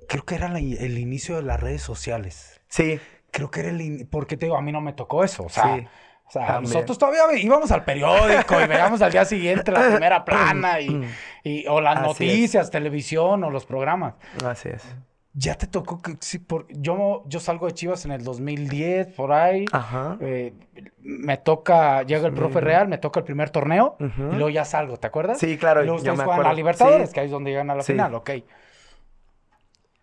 Creo que era el inicio de las redes sociales. Sí creo que era el... Porque te digo, a mí no me tocó eso. O sea, nosotros todavía íbamos al periódico y veíamos al día siguiente la primera plana y, mm. o las noticias, televisión o los programas. Así es. Ya te tocó que sí, por, yo, yo salgo de Chivas en el 2010, por ahí. Ajá. Eh, me toca, llega el profe real, me toca el primer torneo y luego ya salgo, ¿te acuerdas? Sí, claro. Y luego me juegan a Libertadores, que ahí es donde llegan a la final, ok.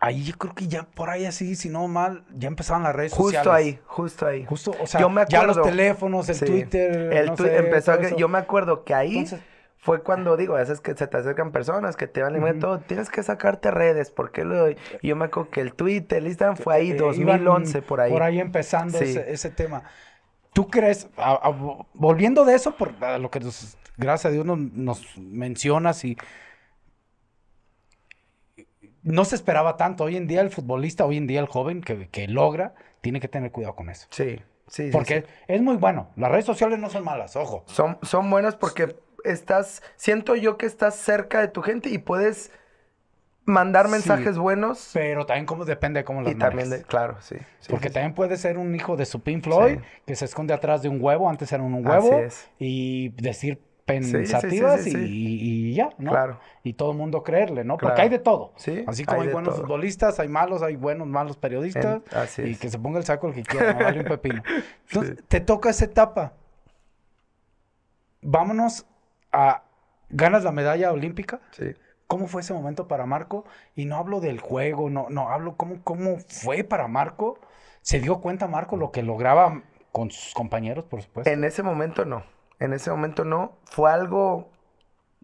Ahí yo creo que ya por ahí así, si no mal, ya empezaban las redes justo sociales. Justo ahí, justo ahí. Justo, o sea, ya los teléfonos, el Twitter, el no empezó yo me acuerdo que ahí fue cuando digo, a veces que se te acercan personas que te van y uh dicen todo, tienes que sacarte redes, ¿por qué lo doy? Y yo me acuerdo que el Twitter, el Instagram fue ahí, 2011, eh, por ahí. Por ahí empezando ese, tema. ¿Tú crees, volviendo de eso, por lo que gracias a Dios nos mencionas y no se esperaba tanto. Hoy en día el futbolista, hoy en día el joven que, logra, tiene que tener cuidado con eso. Sí, sí. Porque es muy bueno. Las redes sociales no son malas, ojo. Son, son buenas porque estás, siento yo que estás cerca de tu gente y puedes mandar mensajes buenos. Pero también como depende de cómo las y también claro, sí. Porque también puede ser un hijo de su Pink Floyd que se esconde atrás de un huevo, antes era un huevo, y decir pensativas y, ya, ¿no? Claro. Y todo el mundo creerle, ¿no? Porque hay de todo. Así como hay, buenos futbolistas, hay malos, hay buenos, malos periodistas. y que se ponga el saco el que quiera, vale un pepino. Entonces, te toca esa etapa. Vámonos a. ¿Ganas la medalla olímpica? ¿Cómo fue ese momento para Marco? Y no hablo del juego, no, no, hablo cómo, cómo fue para Marco. ¿Se dio cuenta Marco lo que lograba con sus compañeros, por supuesto? En ese momento no. En ese momento no. Fue algo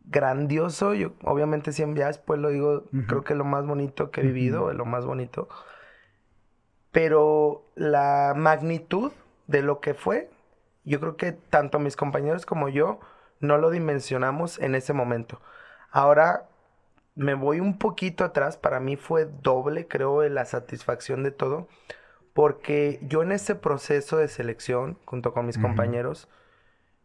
grandioso. Yo, obviamente, siempre ya después lo digo, creo que es lo más bonito que he vivido, es lo más bonito. Pero la magnitud de lo que fue, yo creo que tanto mis compañeros como yo no lo dimensionamos en ese momento. Ahora me voy un poquito atrás, para mí fue doble, creo, la satisfacción de todo, porque yo en ese proceso de selección, junto con mis compañeros,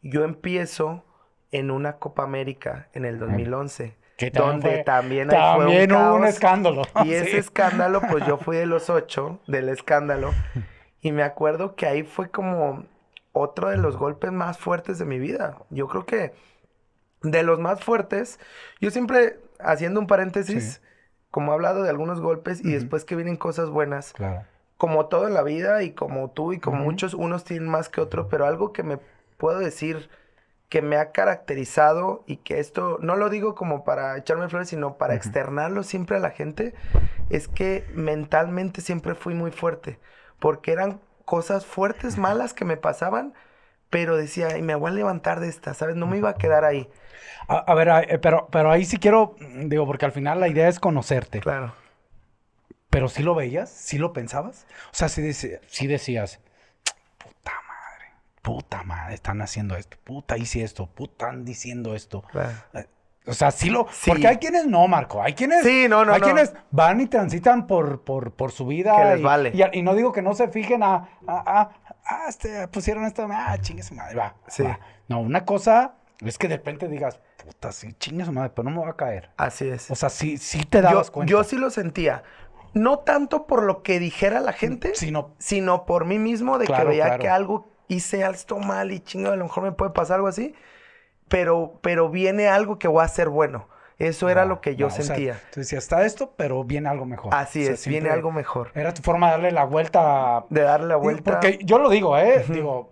yo empiezo en una Copa América en el 2011. Que donde también, fue un, hubo un escándalo. Y ese escándalo, pues yo fui de los ocho del escándalo. Y me acuerdo que ahí fue como otro de los golpes más fuertes de mi vida. Yo creo que de los más fuertes, yo siempre, haciendo un paréntesis, como he hablado de algunos golpes y después que vienen cosas buenas, claro. como todo en la vida y como tú y como muchos, unos tienen más que otros, pero algo que me puedo decir que me ha caracterizado y que esto no lo digo como para echarme flores, sino para externarlo siempre a la gente, es que mentalmente siempre fui muy fuerte, porque eran cosas fuertes, malas que me pasaban, pero decía, y me voy a levantar de esta, ¿sabes? No me iba a quedar ahí. A, ver, eh, pero, pero ahí sí quiero, digo, porque al final la idea es conocerte. Claro. Pero sí lo veías, ¿Sí lo pensabas. O sea, sí sí decías, puta puta madre, están haciendo esto, puta hice esto, puta están diciendo esto. Eh, o sea, sí lo. Sí. Porque hay quienes no, Marco. Hay quienes. Sí, no, no. Hay quienes van y transitan por, por, por su vida. Que les vale. Y, no digo que no se fijen a. a, a, este, pusieron esto. Ah, chingue su madre. Va. Sí. Va. No, una cosa es que de repente digas, puta, sí, chingue su madre, pero no me va a caer. Así es. O sea, sí, sí te dabas cuenta. Yo sí lo sentía. No tanto por lo que dijera la gente, sino, sino por mí mismo de que veía que algo se alzó mal y chingo, a lo mejor me puede pasar algo así, pero, pero viene algo que va a ser bueno. Eso era lo que yo sentía. O sea, tú decías, está esto, pero viene algo mejor. Así es, viene algo mejor. Era tu forma de darle la vuelta. De darle la vuelta. Porque yo lo digo, ¿eh? Digo,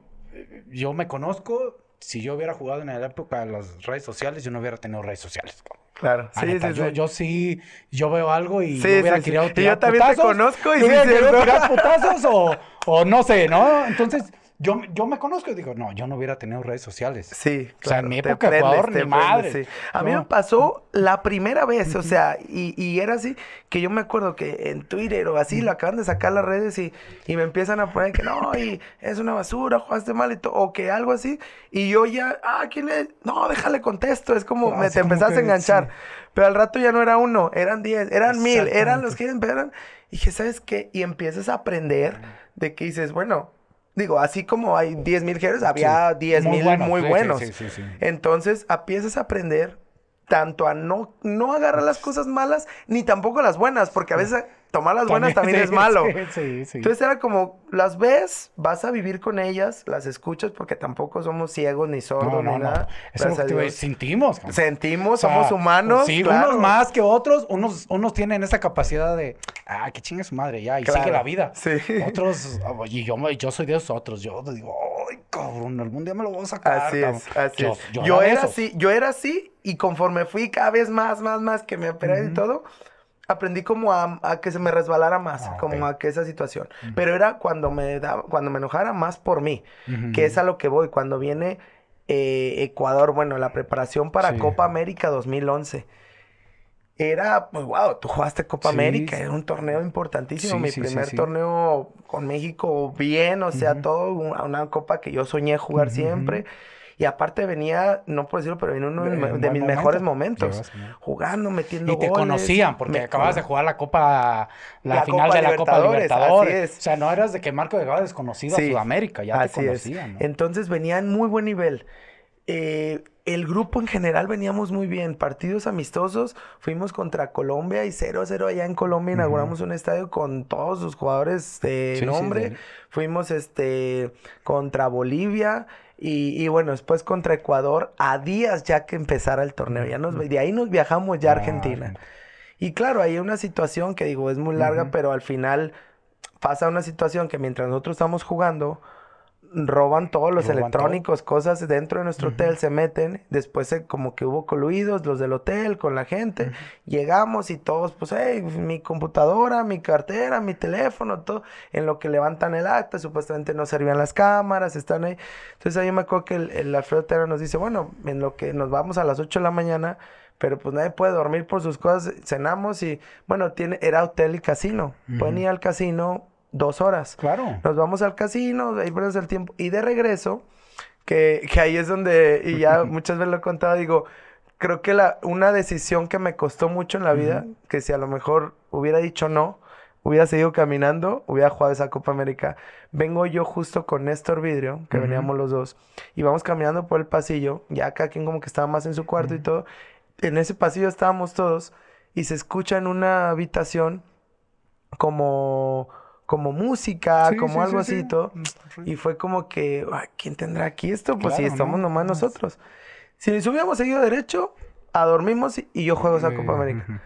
yo me conozco. Si yo hubiera jugado en la época de las redes sociales, yo no hubiera tenido redes sociales. Claro, sí, yo, sí. yo, veo algo y hubiera querido tirar y yo también te conozco y sí, tirar putazos o, o no sé, ¿no? Entonces, yo, yo me conozco y digo, no, yo no hubiera tenido redes sociales. Sí. o sea, en mi época madre. A mí me pasó la primera vez, o sea, y, y, era así, que yo me acuerdo que en Twitter o así, lo acaban de sacar las redes y, y me empiezan a poner que no, y es una basura, jugaste mal, y o que algo así, y yo ya, ah, ¿quién es? No, déjale contesto, es como, me, te empezaste a enganchar. Pero al rato ya no era uno, eran diez, eran mil, eran los que eran. Y dije, ¿sabes qué? Y empiezas a aprender de que dices, bueno, Digo, así como hay 10.000 géneros había 10.000 muy buenos. Muy buenos. Entonces, empiezas a aprender tanto a no, no agarrar las cosas malas ni tampoco las buenas, porque a veces tomar las buenas también, es malo. Sí, sí. Entonces era como, las ves, vas a vivir con ellas, las escuchas porque tampoco somos ciegos ni sordos ni nada. sentimos. Sentimos, somos humanos. Sí, unos más que otros, unos, unos tienen esa capacidad de, ah, que chingue su madre, ya, y sigue la vida. Otros, yo, soy de esos otros, yo digo, ay, cabrón, algún día me lo voy a sacar. Así es, así yo, es. Yo, era así, yo era así y conforme fui cada vez más, más, más que me operé y todo aprendí como a, a, que se me resbalara más, ah, como a que esa situación. Pero era cuando me daba, cuando me enojara más por mí, que es a lo que voy. Cuando viene eh, Ecuador, bueno, la preparación para Copa América 2011. Era, pues, wow, tú jugaste Copa América, era un torneo importantísimo, mi primer torneo con México bien, o sea, todo, una, copa que yo soñé jugar siempre. Y aparte venía, no por decirlo, pero venía uno de, mis mejores momentos. Jugando, metiendo Y te conocían, porque acababas de jugar la Copa, la, final de la Copa Libertadores. O sea, no eras de que Marco llegaba desconocido a Sudamérica, ya te conocían. Entonces venía en muy buen nivel. Eh, el grupo en general veníamos muy bien. Partidos amistosos, fuimos contra Colombia y 0-0 allá en Colombia. Inauguramos un estadio con todos sus jugadores de nombre. fuimos este, contra Bolivia. Y, bueno, después contra Ecuador, a días ya que empezara el torneo. Ya nos, de ahí nos viajamos ya a Argentina. y claro, hay una situación que digo, es muy larga, pero al final pasa una situación que mientras nosotros estamos jugando, roban todos los electrónicos, cosas dentro de nuestro hotel, se meten, después como que hubo coluidos los del hotel con la gente, llegamos y todos, pues, hey, mi computadora, mi cartera, mi teléfono, todo, en lo que levantan el acta, supuestamente no servían las cámaras, están ahí. Entonces ahí me acuerdo que el, flotera nos dice, bueno, en lo que nos vamos a las 8 de la mañana, pero pues nadie puede dormir por sus cosas, cenamos y, bueno, tiene, era hotel y casino, pueden ir al casino dos horas. Claro. Nos vamos al casino, ahí perdemos el tiempo. Y de regreso, que, que ahí es donde, y ya muchas veces lo he contado, digo, creo que la, una decisión que me costó mucho en la vida, que si a lo mejor hubiera dicho no, hubiera seguido caminando, hubiera jugado esa Copa América. Vengo yo justo con Néstor Vidrio, que veníamos los dos, y vamos caminando por el pasillo, ya cada quien como que estaba más en su cuarto y todo. En ese pasillo estábamos todos y se escucha en una habitación como como música, como algo así. Y mm, pues, fue como que, ¿quién tendrá aquí esto? Pues sí, estamos nomás nosotros. Si nos hubiéramos seguido derecho, ...adormimos y yo juego esa Copa América. Eh,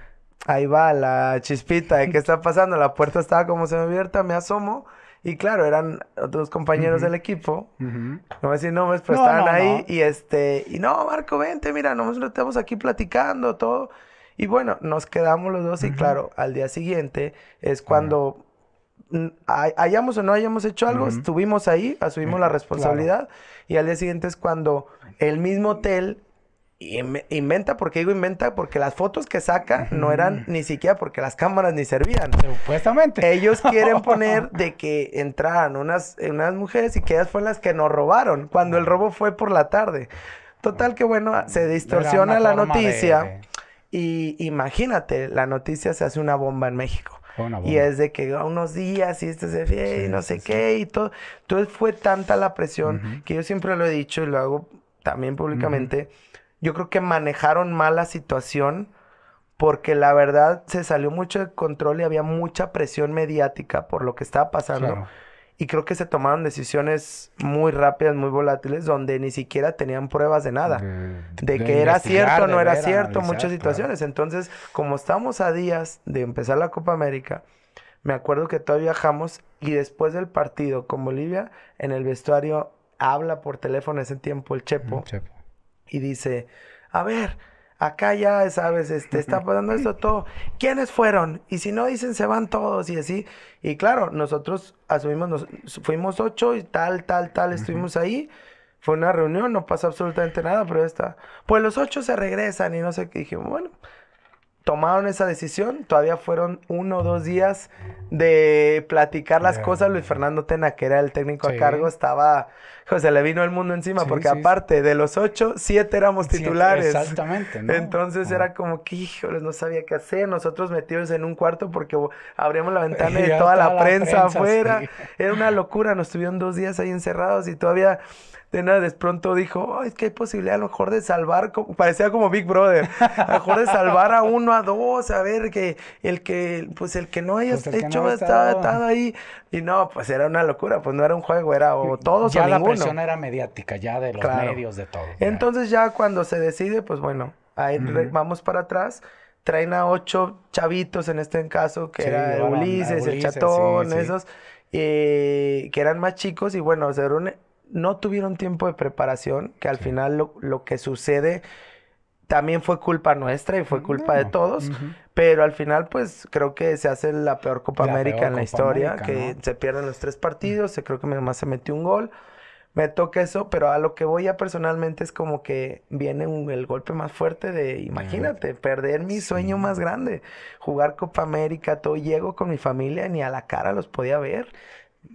ahí va la chispita de qué está pasando. La puerta estaba como se me asomo. Y claro, eran otros compañeros del equipo. No voy a decir nombres, pero estaban ahí. Y este, y no, Marco, vente, mira, lo estamos aquí platicando, todo. Y bueno, nos quedamos los dos. Y claro, al día siguiente es cuando hayamos o no hayamos hecho algo, estuvimos ahí, asumimos la responsabilidad y al día siguiente es cuando el mismo hotel inventa, porque digo inventa, porque las fotos que saca no eran ni siquiera porque las cámaras ni servían. Supuestamente. Ellos quieren poner de que entraran unas, unas mujeres y que ellas fueron las que nos robaron, cuando el robo fue por la tarde. Total que bueno, se distorsiona la noticia y imagínate, la noticia se hace una bomba en México. Y es de que unos días y este se fue y no sé qué y todo. Entonces fue tanta la presión que yo siempre lo he dicho y lo hago también públicamente. Yo creo que manejaron mal la situación porque la verdad se salió mucho de control y había mucha presión mediática por lo que estaba pasando. Claro y creo que se tomaron decisiones muy rápidas, muy volátiles, donde ni siquiera tenían pruebas de nada, de, que era cierto o no era cierto, muchas situaciones. Entonces, como estamos a días de empezar la Copa América, me acuerdo que todavía viajamos y después del partido con Bolivia, en el vestuario habla por teléfono ese tiempo el Chepo. y dice, a ver, acá ya sabes, este, está pasando esto todo. ¿Quiénes fueron? Y si no dicen, se van todos y así. Y claro, nosotros asumimos, nos, fuimos ocho y tal, tal, tal, estuvimos ahí. Fue una reunión, no pasa absolutamente nada, pero ya está. Pues los ocho se regresan y no sé qué. Dijimos, bueno, tomaron esa decisión. Todavía fueron uno o dos días de platicar las cosas. Luis Fernando Tena, que era el técnico a cargo, estaba o sea, le vino el mundo encima, porque aparte de los ocho, siete éramos titulares. exactamente. ¿no? Entonces era como que, híjoles, no sabía qué hacer. Nosotros metidos en un cuarto porque abríamos la ventana y, toda, la, prensa, afuera. Era una locura. Nos tuvieron dos días ahí encerrados y todavía de nada, de pronto dijo, es que hay posibilidad a lo mejor de salvar, parecía como Big Brother, a lo mejor de salvar a uno, a dos, a ver, que el que, pues el que no haya pues hecho, estaba, ahí. Y no, pues era una locura, pues no era un juego, era o todos o la ninguno presión era mediática, ya de los medios, de todo. Entonces ya cuando se decide, pues bueno, ahí vamos para atrás. Traen a ocho chavitos en este caso, que era el Ulises, el Chatón, esos, eh, que eran más chicos y bueno, se no tuvieron tiempo de preparación, que al final lo, que sucede también fue culpa nuestra y fue mm, culpa de todos, pero al final pues creo que se hace la peor Copa América en la historia, que se pierden los tres partidos, mm. se creo que más se metió un gol me toca eso, pero a lo que voy ya personalmente es como que viene el golpe más fuerte de, imagínate, perder mi sueño más grande, jugar Copa América, todo, llego con mi familia, ni a la cara los podía ver.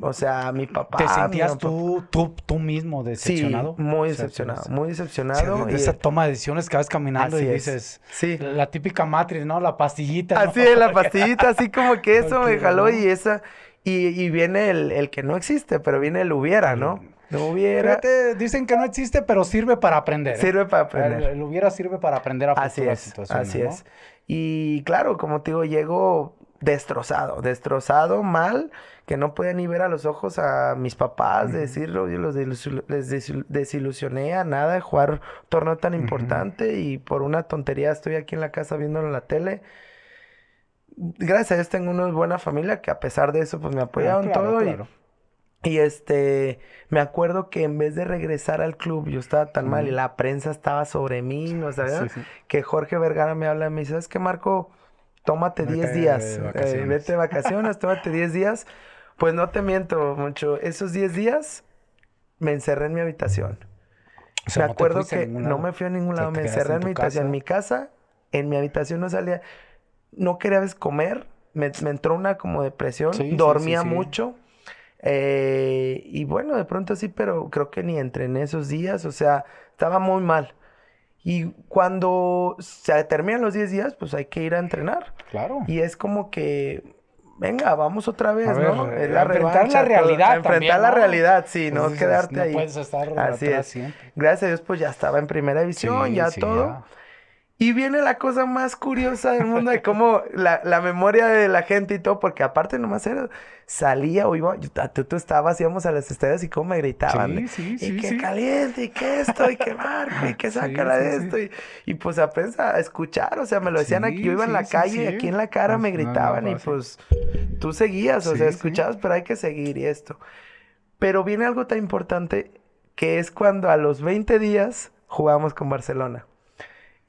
O sea, mi papá. ¿Te sentías Tú, tú, tú, mismo decepcionado? Sí, muy decepcionado, muy decepcionado. esa toma de decisiones que vas caminando y dices. La típica matriz, ¿no? La pastillita. Así la pastillita, así como que eso me jaló y esa. Y, y viene el, el, que no existe, pero viene el hubiera, ¿no? No hubiera. dicen que no existe, pero sirve para aprender. ¿eh? Sirve para aprender. El, hubiera sirve para aprender a Así es. Así es. Y claro, como te digo, llego destrozado, destrozado, mal, que no podía ni ver a los ojos a mis papás, decirlo, yo los les desilusioné a nada de jugar tan importante y por una tontería estoy aquí en la casa viéndolo en la tele. Gracias a tengo una buena familia que a pesar de eso pues me ah, apoyaron todo y y este, me acuerdo que en vez de regresar al club, yo estaba tan mal y la prensa estaba sobre mí, ¿no sabes? Que Jorge Vergara me habla y me dice, ¿sabes qué, Marco? Tómate 10 días, eh, vete de vacaciones, tómate 10 días. Pues no te miento mucho, esos 10 días me encerré en mi habitación. me acuerdo que no me fui a ningún lado, me encerré en, mi habitación, en mi casa, en mi habitación no salía, no quería comer, me, entró una como depresión, dormía mucho eh, y bueno, de pronto sí, pero creo que ni entrené esos días, o sea, estaba muy mal. Y cuando se terminan los 10 días, pues hay que ir a entrenar. Claro. Y es como que, venga, vamos otra vez, ¿no? Eh, enfrentar la realidad. Enfrentar la realidad, sí, pues no quedarte ahí. Puedes estar Así es. Gracias a Dios, pues ya estaba en primera división, ya todo. Y viene la cosa más curiosa del mundo de cómo la, memoria de la gente y todo, porque aparte nomás era, salía o iba, tú, tú, estabas, íbamos a las estrellas y cómo me gritaban. y qué caliente, y que esto, y que marco, y que sácala de esto. Y, pues aprendes a escuchar, o sea, me lo decían aquí, yo iba en la calle y aquí en la cara me gritaban y pues tú seguías, o sea, escuchabas, pero hay que seguir y esto. Pero viene algo tan importante que es cuando a los 20 días jugamos con Barcelona.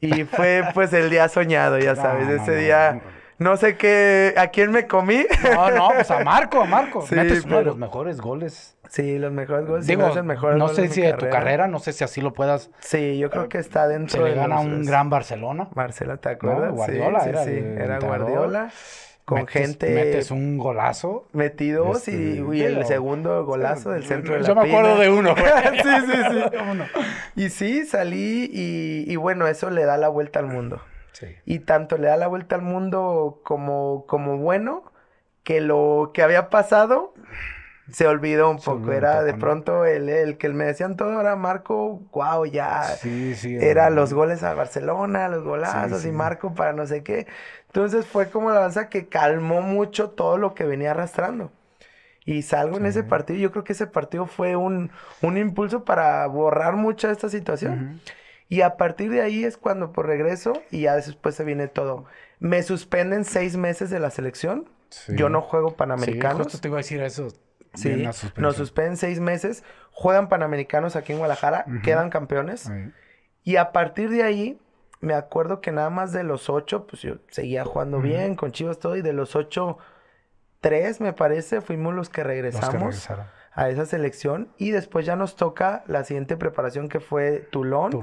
Y fue pues el día soñado, ya sabes, ese día... No sé qué, a quién me comí. No, no, pues a Marco, a Marco. Sí, los mejores goles. Sí, los mejores goles. Digo, no sé si de tu carrera, no sé si así lo puedas. Sí, yo creo que está dentro. Se le gana un gran Barcelona. Barcelona ¿te acuerdas? Guardiola, sí, sí, sí. era Guardiola con metes, gente. Metes un golazo. Metidos y, este, el segundo golazo del centro del la Yo me acuerdo de uno. sí, sí, sí. Y sí, salí y, bueno, eso le da la vuelta al mundo. Y tanto le da la vuelta al mundo como bueno que lo que había pasado se olvidó un poco. era de pronto el, el, que me decían todo era Marco, guau, ya. Sí, sí, era los goles a Barcelona, los golazos y Marco para no sé qué. Entonces fue como la danza que calmó mucho todo lo que venía arrastrando. Y salgo en ese partido. Yo creo que ese partido fue un, impulso para borrar mucha esta situación. Y a partir de ahí es cuando por regreso y ya después se viene todo. Me suspenden seis meses de la selección. Yo no juego panamericano Sí, justo te iba a decir eso nos, suspenden seis meses, juegan Panamericanos aquí en Guadalajara, quedan campeones. Y a partir de ahí, me acuerdo que nada más de los ocho, pues yo seguía jugando bien con Chivas todo, y de los ocho, tres me parece, fuimos los que regresamos a esa selección. Y después ya nos toca la siguiente preparación que fue Tulón.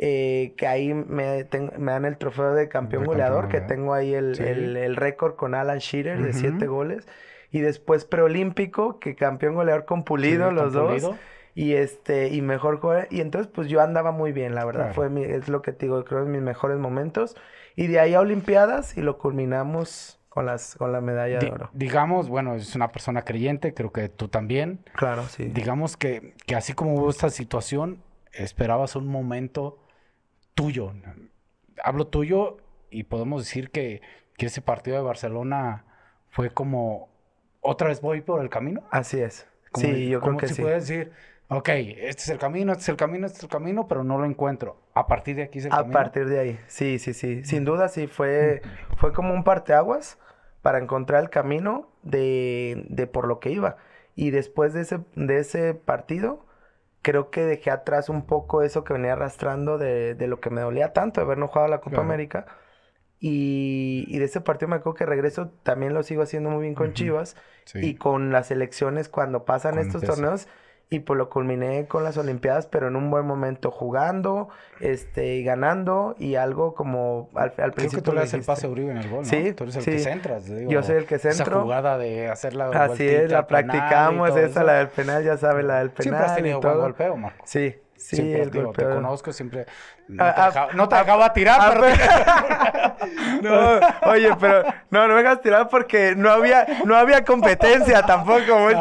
Eh, que ahí me, dan el trofeo de campeón, goleador, que tengo ahí el, el récord con Alan Shearer de siete goles y después preolímpico, que campeón goleador con Pulido, los dos. Y este, y mejor jugador. Y entonces, pues yo andaba muy bien, la verdad. Fue es lo que te digo, creo en mis mejores momentos. Y de ahí a Olimpiadas y lo culminamos con las, con la medalla de oro. Digamos, bueno, es una persona creyente, creo que tú también. Claro, sí. Digamos que, que así como hubo esta situación, esperabas un momento tuyo. Hablo tuyo y podemos decir que, que ese partido de Barcelona fue como otra vez voy por el camino. Así es. sí, yo creo que si sí. puede decir, ok, este es el camino, este es el camino, este es el camino, pero no lo encuentro. A partir de aquí es el a partir de ahí, sí, sí, sí. Mm. Sin duda, sí, fue, mm. fue como un parteaguas para encontrar el camino de, por lo que iba. Y después de ese, de ese partido, creo que dejé atrás un poco eso que venía arrastrando de, lo que me dolía tanto de haber no jugado la Copa América y, de ese partido me acuerdo que regreso, también lo sigo haciendo muy bien con Chivas y con las elecciones cuando pasan estos torneos. Y pues lo culminé con las Olimpiadas, pero en un buen momento jugando, este, y ganando y algo como al, principio. Creo que tú le haces el pase a Uribe en el gol, Sí. Tú eres el que centras, Yo soy el que centro. Esa jugada de hacer la Así es, la practicamos, esa, la del penal, ya sabes, la del penal. has tenido buen golpeo, Sí, Sí, te conozco, siempre. No ah, te, acabo ah, de ah, tirar, no, oye, pero no, no me hagas tirar porque no había, no había competencia tampoco mucho,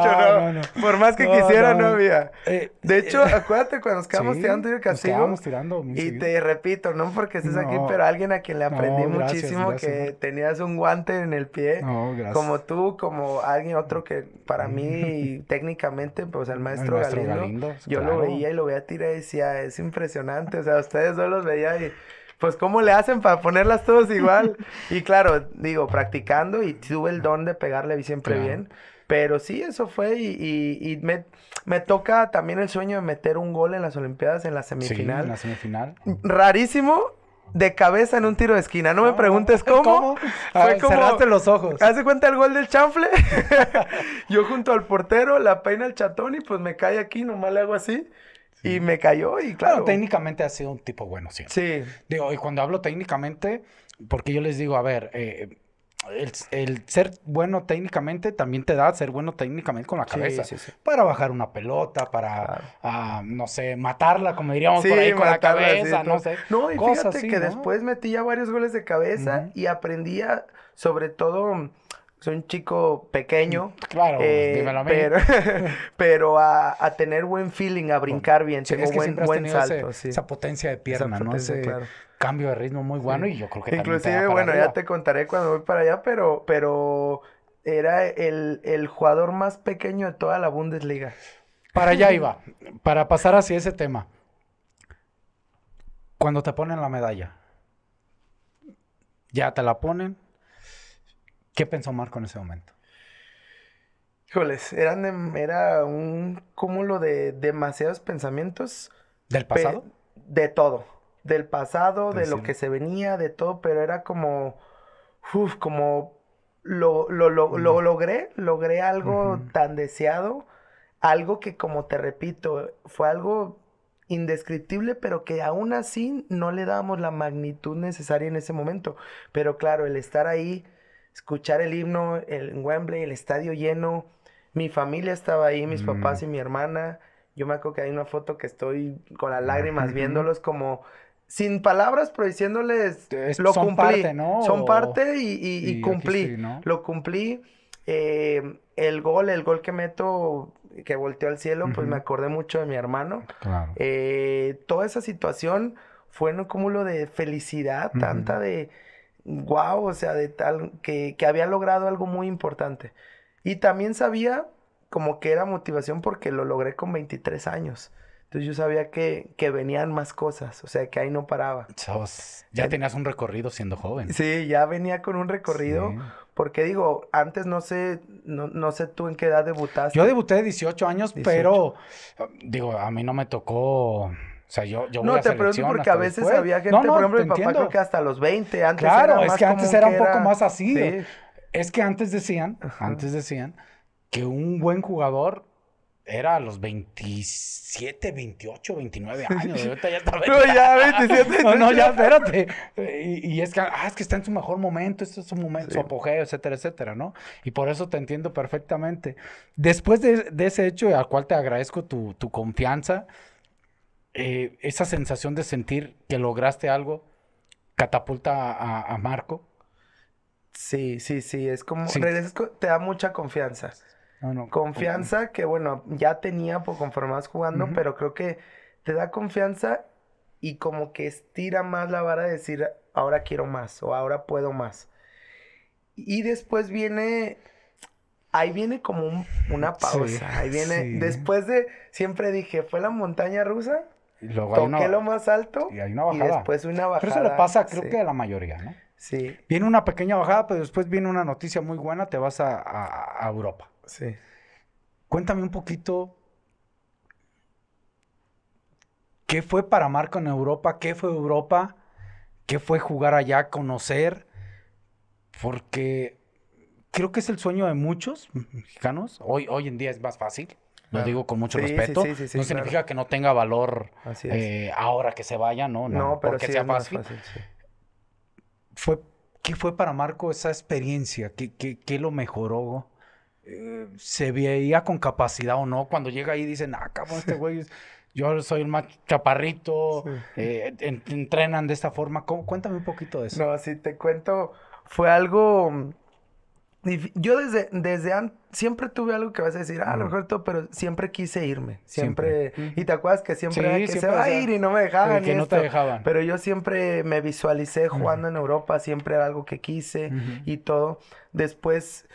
no, Por más que quisiera, no, había. Eh, de eh, hecho, acuérdate cuando nos quedamos tirando yo castigo. tirando. y te repito, no porque estés aquí, pero alguien a quien le aprendí muchísimo que tenías un guante en el pie. Como tú, como alguien otro que para mí, mm. técnicamente, pues el maestro, Galindo, Yo lo veía y lo veía tirar decía, es impresionante, o sea, ustedes no los veía y pues cómo le hacen para ponerlas todas igual. y claro, digo, practicando y tuve el don de pegarle siempre bien. Pero sí, eso fue y, me, me, toca también el sueño de meter un gol en las Olimpiadas en la semifinal. Sí, en la semifinal. Rarísimo, de cabeza en un tiro de esquina. No, me preguntes cómo. Fue cerraste los ojos. ¿Hace cuenta el gol del chanfle? Yo junto al portero, la peina el chatón y pues me cae aquí, nomás le hago así. Y me cayó y claro. técnicamente ha sido un tipo bueno siempre. Sí. Digo, y cuando hablo técnicamente, porque yo les digo, a ver, eh, el, ser bueno técnicamente también te da ser bueno técnicamente con la cabeza. Sí, sí, sí. Para bajar una pelota, para, ah, no sé, matarla, como diríamos por ahí, con la cabeza, no sé. No, y fíjate que después metí ya varios goles de cabeza y aprendía, sobre todo soy un chico pequeño. Claro, pues, eh, dímelo Pero, a, tener buen feeling, a brincar bien, tengo buen, buen salto. Esa potencia de pierna, ¿no? Ese cambio de ritmo muy bueno y yo creo que también Inclusive, bueno, ya te contaré cuando voy para allá, pero, pero era el, el jugador más pequeño de toda la Bundesliga. Para allá iba, para pasar hacia ese tema. Cuando te ponen la medalla, ya te la ponen, ¿Qué pensó Marco en ese momento? Híjoles, era un cúmulo de demasiados pensamientos. ¿Del pasado? de todo. Del pasado, de lo que se venía, de todo, pero era como. Uf, como. Lo, logré, logré algo tan deseado, algo que, como te repito, fue algo indescriptible, pero que aún así no le dábamos la magnitud necesaria en ese momento. Pero claro, el estar ahí escuchar el himno en Wembley, el estadio lleno. Mi familia estaba ahí, mis papás mm. y mi hermana. Yo me acuerdo que hay una foto que estoy con las lágrimas viéndolos como sin palabras, pero diciéndoles son Parte, ¿no? Son parte y, cumplí. Lo cumplí. Eh, el gol, el gol que meto, que volteó al cielo, pues me acordé mucho de mi hermano. Eh, toda esa situación fue un cúmulo de felicidad, tanta de wow, o sea, de tal, que, había logrado algo muy importante. Y también sabía como que era motivación porque lo logré con 23 años. Entonces yo sabía que, venían más cosas, o sea, que ahí no paraba. ya, tenías un recorrido siendo joven. Sí, ya venía con un recorrido. Porque digo, antes no sé, no, sé tú en qué edad debutaste. Yo debuté de 18 años, pero digo, a mí no me tocó o sea, yo, no, te pregunto porque a veces había gente, por ejemplo, mi papá creo que hasta los 20, antes Claro, era más es que antes era, un poco más así. es que antes decían, antes decían que un buen jugador era a los 27, 28, 29 años. ya No, ya 27. no, no, ya espérate. Y, es que, ah, es que está en su mejor momento, este es su momento, su apogeo, etcétera, etcétera, ¿no? Y por eso te entiendo perfectamente. Después de, de ese hecho, al cual te agradezco tu, tu confianza, eh, esa sensación de sentir que lograste algo catapulta a, Marco. Sí, sí, sí, es como, te da mucha confianza. confianza que, bueno, ya tenía por conforme jugando, pero creo que te da confianza y como que estira más la vara de decir, ahora quiero más o ahora puedo más. Y después viene, ahí viene como una pausa, ahí viene, después de, siempre dije, fue la montaña rusa, Luego Toqué lo más alto y, hay una bajada. después una bajada. Pero eso le pasa creo que a la mayoría, ¿no? Viene una pequeña bajada, pero después viene una noticia muy buena, te vas a, Europa. Cuéntame un poquito qué fue para Marco en Europa, qué fue Europa, qué fue jugar allá, conocer, porque creo que es el sueño de muchos mexicanos. Hoy, hoy en día es más fácil. Lo digo con mucho respeto. no significa que no tenga valor eh, ahora que se vaya, ¿no? No, pero porque sea más fácil fue, ¿Qué fue para Marco esa experiencia? ¿Qué, lo mejoró? Eh, ¿Se veía con capacidad o no? Cuando llega ahí dicen, ah, cabrón, este güey, yo soy el más chaparrito, eh, entrenan de esta forma. Cuéntame un poquito de eso. No, si te cuento, fue algo yo desde, desde siempre tuve algo que vas a decir, ah, a lo mejor todo, pero siempre quise irme. Siempre. Y te acuerdas que siempre que se va a ir y no me dejaban. Que te Pero yo siempre me visualicé jugando en Europa, siempre era algo que quise y todo. Después,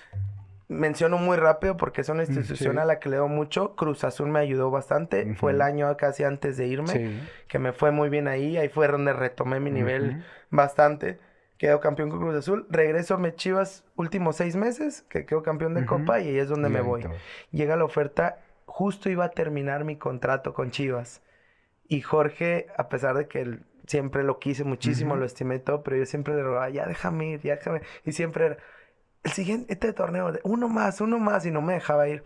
menciono muy rápido porque es una institución a la que leo mucho. Cruz Azul me ayudó bastante. Fue el año casi antes de irme, que me fue muy bien ahí. Ahí fue donde retomé mi nivel bastante quedo campeón con Cruz Azul, regreso a Chivas últimos seis meses, que quedo campeón de Copa y ahí es donde me voy. Llega la oferta, justo iba a terminar mi contrato con Chivas. Y Jorge, a pesar de que él siempre lo quise muchísimo, lo estimé todo, pero yo siempre le rogaba, ya déjame ir, ya déjame. Y siempre era, el siguiente este torneo, uno más, uno más, y no me dejaba ir.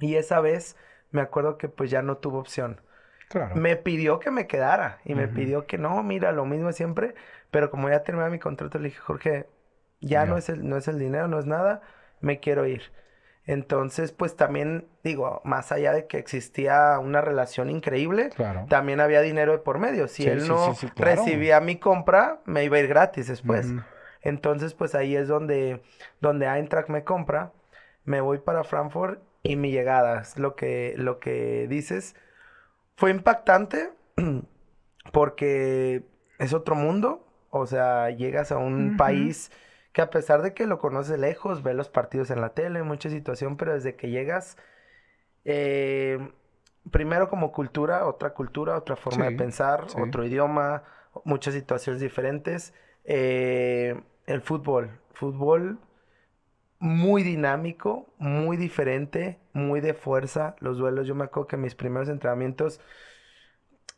Y esa vez me acuerdo que pues ya no tuvo opción. Claro. Me pidió que me quedara y me pidió que no, mira, lo mismo siempre, pero como ya terminaba mi contrato, le dije, Jorge, ya no. es el, no es el dinero, no es nada, me quiero ir. Entonces, pues también, digo, más allá de que existía una relación increíble, también había dinero de por medio. Si él no recibía mi compra, me iba a ir gratis después. Entonces, pues ahí es donde, donde Eintracht me compra, me voy para Frankfurt y mi llegada, lo que, lo que dices, fue impactante porque es otro mundo, o sea, llegas a un país que a pesar de que lo conoces lejos, ve los partidos en la tele, mucha situación, pero desde que llegas, eh, primero como cultura, otra cultura, otra forma de pensar, otro idioma, muchas situaciones diferentes. Eh, el fútbol, fútbol muy dinámico, muy diferente, muy de fuerza. Los duelos, yo me acuerdo que mis primeros entrenamientos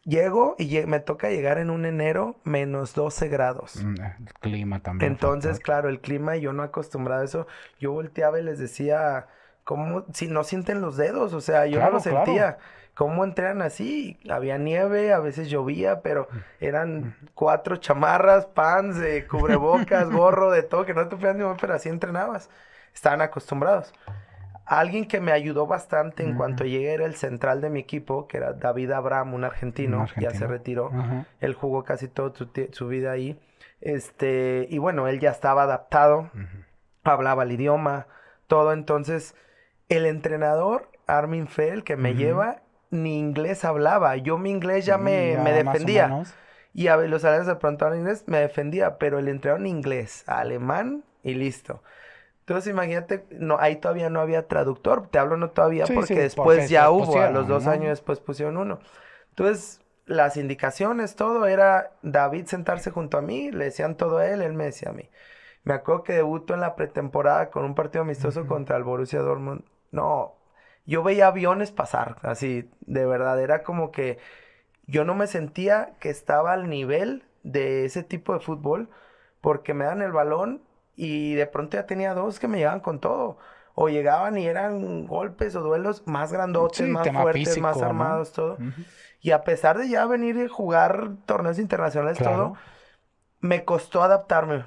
Llego y me toca llegar en un enero menos 12 grados. Mm, eh, el clima también. Entonces, claro, el clima y yo no acostumbrado a eso. Yo volteaba y les decía, ¿cómo? Si no sienten los dedos, o sea, yo no lo sentía. ¿Cómo entran así? Había nieve, a veces llovía, pero mm. eran mm. cuatro chamarras, pants, eh, cubrebocas, gorro, de todo, que no te fijas ni más, pero así entrenabas. Estaban acostumbrados. Alguien que me ayudó bastante en cuanto llegué era el central de mi equipo, que era David Abraham, un argentino, ya se retiró. Él jugó casi toda su, vida ahí. Este, y bueno, él ya estaba adaptado, hablaba el idioma, todo. Entonces, el entrenador, Armin Fell, que me lleva, ni inglés hablaba. Yo mi inglés ya me, defendía. Y a los alemanes de pronto en inglés me defendía, pero el entrenador en inglés, alemán y listo. Entonces, imagínate, no, ahí todavía no había traductor. Te hablo no todavía porque después ya hubo, a los dos años después pusieron uno. Entonces, las indicaciones, todo era David sentarse junto a mí, le decían todo a él, él me decía a mí. Me acuerdo que debutó en la pretemporada con un partido amistoso contra el Borussia Dortmund. No, yo veía aviones pasar, así, de verdad, era como que yo no me sentía que estaba al nivel de ese tipo de fútbol porque me dan el balón y de pronto ya tenía dos que me llegaban con todo. O llegaban y eran golpes o duelos más grandotes, más fuertes, más armados, todo. Y a pesar de ya venir y jugar torneos internacionales, todo, me costó adaptarme.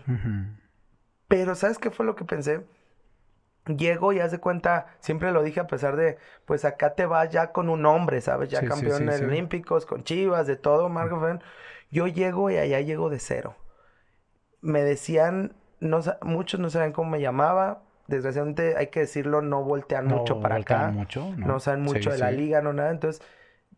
Pero ¿sabes qué fue lo que pensé? Llego y haz de cuenta, siempre lo dije a pesar de, pues acá te vas ya con un hombre, ¿sabes? Ya campeones campeón olímpicos, con Chivas, de todo, Marco. Yo llego y allá llego de cero. Me decían no, muchos no saben cómo me llamaba. Desgraciadamente, hay que decirlo, no voltean mucho para acá. Mucho, no. saben mucho de la liga, no nada. Entonces,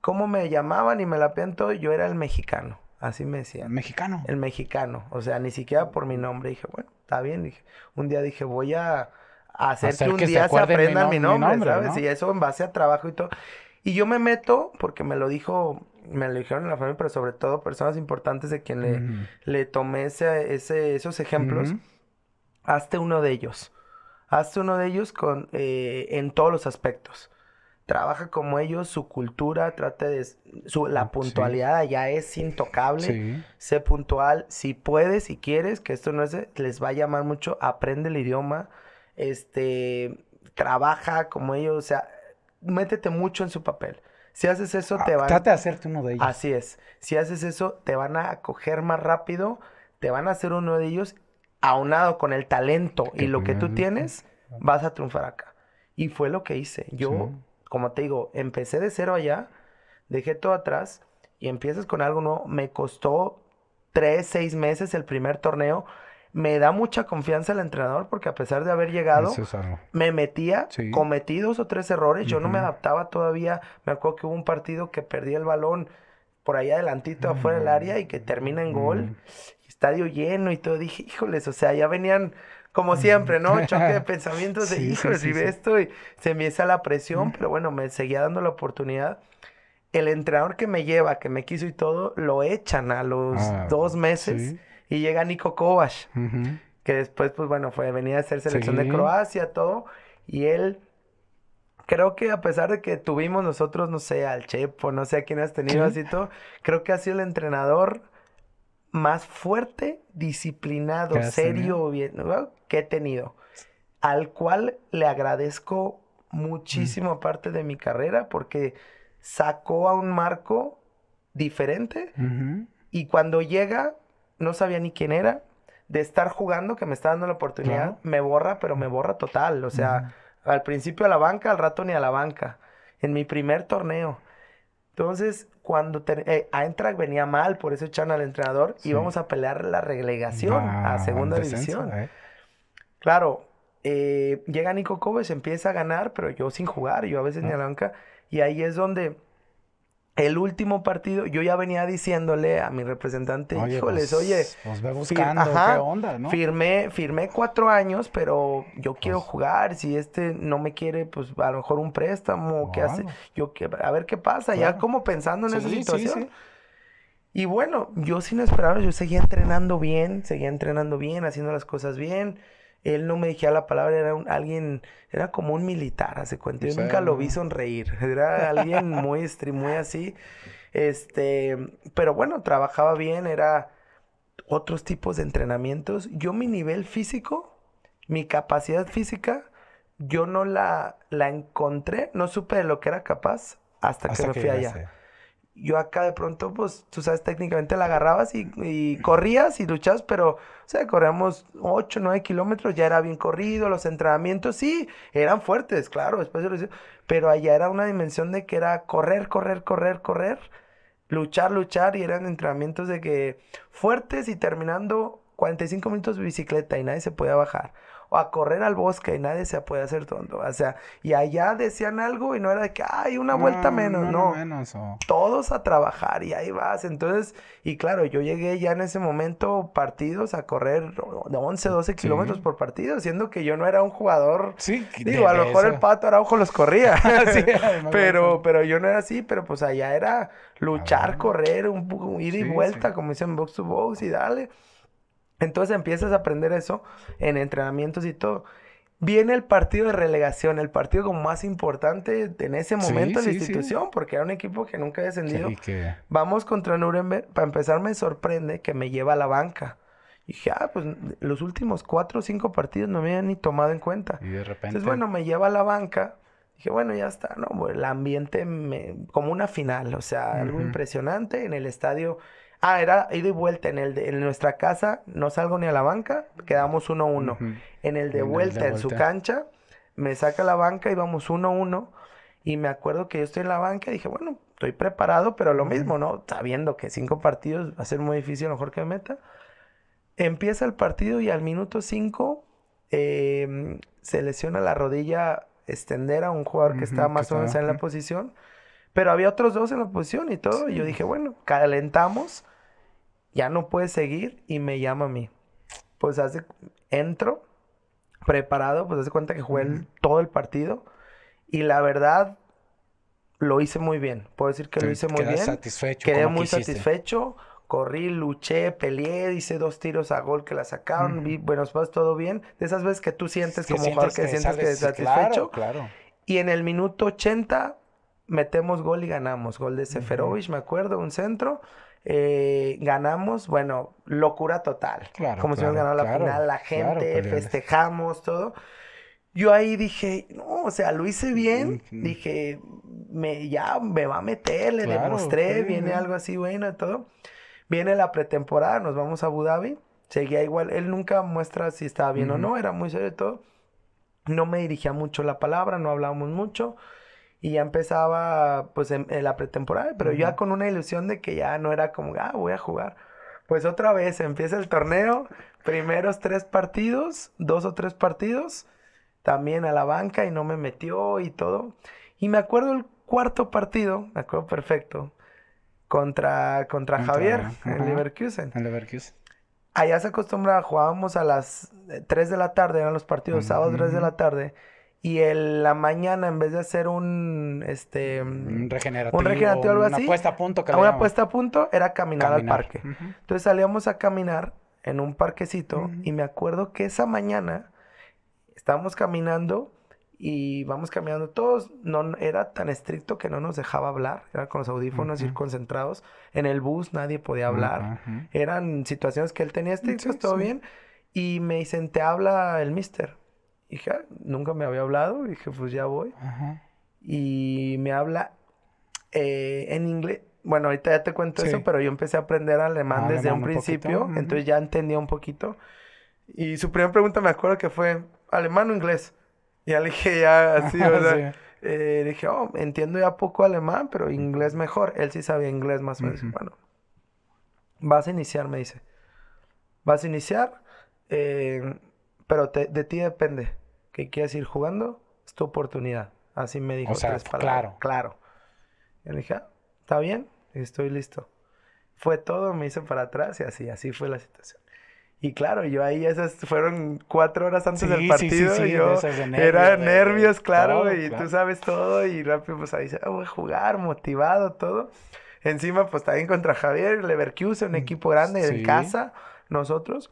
¿cómo me llamaban y me la todo? Yo era el mexicano. Así me decían. ¿El mexicano? El mexicano. O sea, ni siquiera por mi nombre. Dije, bueno, está bien. Dije, un día dije, voy a hacer, que un día se, mi, nombre, ¿sabes? Y eso en base a trabajo y todo. Y yo me meto, porque me lo dijo, me lo dijeron en la familia, pero sobre todo personas importantes de quien le, tomé ese, esos ejemplos hazte uno de ellos. Hazte uno de ellos con, eh, en todos los aspectos. Trabaja como ellos, su cultura, trate de... Su, la puntualidad allá ya es intocable. Sé puntual. Si puedes, si quieres, que esto no es... Les va a llamar mucho. Aprende el idioma. Este... Trabaja como ellos. O sea, métete mucho en su papel. Si haces eso, ah, te van... Trate de hacerte uno de ellos. Así es. Si haces eso, te van a acoger más rápido. Te van a hacer uno de ellos aunado con el talento y lo que tú tienes, vas a triunfar acá. Y fue lo que hice. Yo, como te digo, empecé de cero allá, dejé todo atrás y empiezas con algo nuevo. Me costó tres, seis meses el primer torneo. Me da mucha confianza el entrenador porque a pesar de haber llegado, me metía, cometí dos o tres errores. Yo no me adaptaba todavía. Me acuerdo que hubo un partido que perdí el balón por ahí adelantito afuera del mm. área y que termina en gol. Mm estadio lleno y todo. Dije, híjoles, o sea, ya venían como siempre, ¿no? Choque de pensamientos de, híjoles, y ve esto y se empieza la presión, pero bueno, me seguía dando la oportunidad. El entrenador que me lleva, que me quiso y todo, lo echan a los ah, dos meses y llega Nico Kovac, que después, pues bueno, fue, venía a ser selección de Croacia, todo, y él creo que a pesar de que tuvimos nosotros, no sé, al Chepo, no sé a quién has tenido, así todo, creo que ha sido el entrenador más fuerte, disciplinado, serio, bien, que he tenido. Al cual le agradezco muchísimo parte de mi carrera porque sacó a un marco diferente y cuando llega no sabía ni quién era de estar jugando que me está dando la oportunidad me borra pero me borra total o sea al principio a la banca al rato ni a la banca en mi primer torneo entonces cuando eh, a Eintracht venía mal, por eso echaron al entrenador y vamos a pelear la relegación a segunda división. Eh. Claro, eh, llega Nico Cobes, empieza a ganar, pero yo sin jugar, yo a veces ni a y ahí es donde el último partido, yo ya venía diciéndole a mi representante, híjoles, pues, oye, nos ve buscando, qué onda, ¿no? Firmé, firmé cuatro años, pero yo pues quiero jugar, si este no me quiere, pues a lo mejor un préstamo, ¿qué hace? Yo, a ver qué pasa, ya como pensando en esa situación. Y bueno, yo sin esperar, yo seguía entrenando bien, seguía entrenando bien, haciendo las cosas bien él no me dijera la palabra, era un, alguien, era como un militar, hace cuenta. Yo nunca lo vi sonreír, era alguien muy, muy así. Este, pero bueno, trabajaba bien, era otros tipos de entrenamientos. Yo mi nivel físico, mi capacidad física, yo no la, la encontré, no supe de lo que era capaz hasta, hasta que me fui allá yo acá de pronto, pues, tú sabes, técnicamente la agarrabas y, corrías y luchabas, pero, o sea, corríamos 8, 9 kilómetros, ya era bien corrido, los entrenamientos sí, eran fuertes, claro, después de los... pero allá era una dimensión de que era correr, correr, correr, correr, luchar, luchar, y eran entrenamientos de que fuertes y terminando 45 minutos de bicicleta y nadie se podía bajar o a correr al bosque y nadie se puede hacer tonto. O sea, y allá decían algo y no era de que, hay una vuelta menos, no. Todos a trabajar y ahí vas. Entonces, y claro, yo llegué ya en ese momento partidos a correr de 11, 12 kilómetros por partido, siendo que yo no era un jugador. Sí, digo, a lo mejor el pato Araujo los corría. pero, pero yo no era así, pero pues allá era luchar, correr, un, ir y vuelta, como dicen box to box y dale. Entonces empiezas a aprender eso en entrenamientos y todo. Viene el partido de relegación, el partido como más importante en ese momento de la institución, porque era un equipo que nunca había descendido. Vamos contra Nuremberg. Para empezar, me sorprende que me lleva a la banca. Y dije, ah, pues los últimos cuatro o cinco partidos no me habían ni tomado en cuenta. Y de repente. Entonces, bueno, me lleva a la banca. Dije, bueno, ya está, ¿no? El ambiente, como una final, o sea, algo impresionante. En el estadio Ah, era ida y vuelta. En, el en nuestra casa no salgo ni a la banca, quedamos 1-1. Uno, En el de vuelta, en su cancha, me saca la banca y vamos 1-1. Uno, y me acuerdo que yo estoy en la banca y dije, bueno, estoy preparado, pero lo mismo, ¿no? Sabiendo que cinco partidos va a ser muy difícil, a lo mejor que me meta. Empieza el partido y al minuto 5 em, se lesiona la rodilla extender a un jugador que estaba más o menos en la posición. Pero había otros dos en la posición y todo. Y yo dije, bueno, calentamos ya no puede seguir y me llama a mí. Pues hace, entro preparado, pues hace cuenta que jugué todo el partido y la verdad lo hice muy bien. Puedo decir que lo hice muy bien. Satisfecho Quedé muy satisfecho. Corrí, luché, peleé, hice dos tiros a gol que la sacaron, vi buenos todo bien. De esas veces que tú sientes como jugador que, sientes que estás satisfecho. Claro, Y en el minuto 80 metemos gol y ganamos. Gol de Seferovic, me acuerdo, un centro eh, ganamos, bueno, locura total. Claro, Como si hubiéramos ganado la final, la gente, festejamos, todo. Yo ahí dije, no, o sea, lo hice bien. Dije, me, ya me va a meter, le demostré, viene algo así bueno todo. Viene la pretemporada, nos vamos a Abu Dhabi. Seguía igual, él nunca muestra si estaba bien o no, era muy serio todo. No me dirigía mucho la palabra, no hablábamos mucho y ya empezaba pues en, la pretemporada, pero ya con una ilusión de que ya no era como, ah, voy a jugar. Pues otra vez empieza el torneo, primeros tres partidos, dos o tres partidos, también a la banca y no me metió y todo. Y me acuerdo el cuarto partido, me acuerdo perfecto, contra, contra, Javier en Leverkusen. En Leverkusen. Allá se acostumbra, jugábamos a las 3 eh, de la tarde, eran los partidos, sábados tres 3 de la tarde y en la mañana en vez de hacer un este un regenerativo, un algo una puesta a punto, una puesta a punto era caminar, al parque. Entonces salíamos a caminar en un parquecito y me acuerdo que esa mañana estábamos caminando y vamos caminando todos, no era tan estricto que no nos dejaba hablar, era con los audífonos y ir concentrados, en el bus nadie podía hablar. Eran situaciones que él tenía estrictas, todo bien y me dicen, te habla el mister dije, ah, nunca me había hablado, dije, pues ya voy. Y me habla eh, en inglés. Bueno, ahorita ya te cuento eso, pero yo empecé a aprender alemán ah, desde un principio, entonces ya entendía un poquito. Y su primera pregunta me acuerdo que fue, ¿alemán o inglés? Y ya le dije, ya así, o sea, eh, dije, oh, entiendo ya poco alemán, pero inglés mejor. Él sí sabía inglés más o menos. Bueno, vas a iniciar, me dice. Vas a iniciar, eh, pero de ti depende que quieras ir jugando, es tu oportunidad. Así me dijo tres Claro. Claro. Yo le dije, ah, está bien, estoy listo. Fue todo, me hice para atrás y así, así fue la situación. Y claro, yo ahí esas fueron cuatro horas antes del partido. y yo era nervios, claro, y tú sabes todo. Y rápido, pues ahí se ah, a jugar, motivado, todo. Encima, pues también contra Javier, Leverkusen, un mm, equipo grande en casa, nosotros.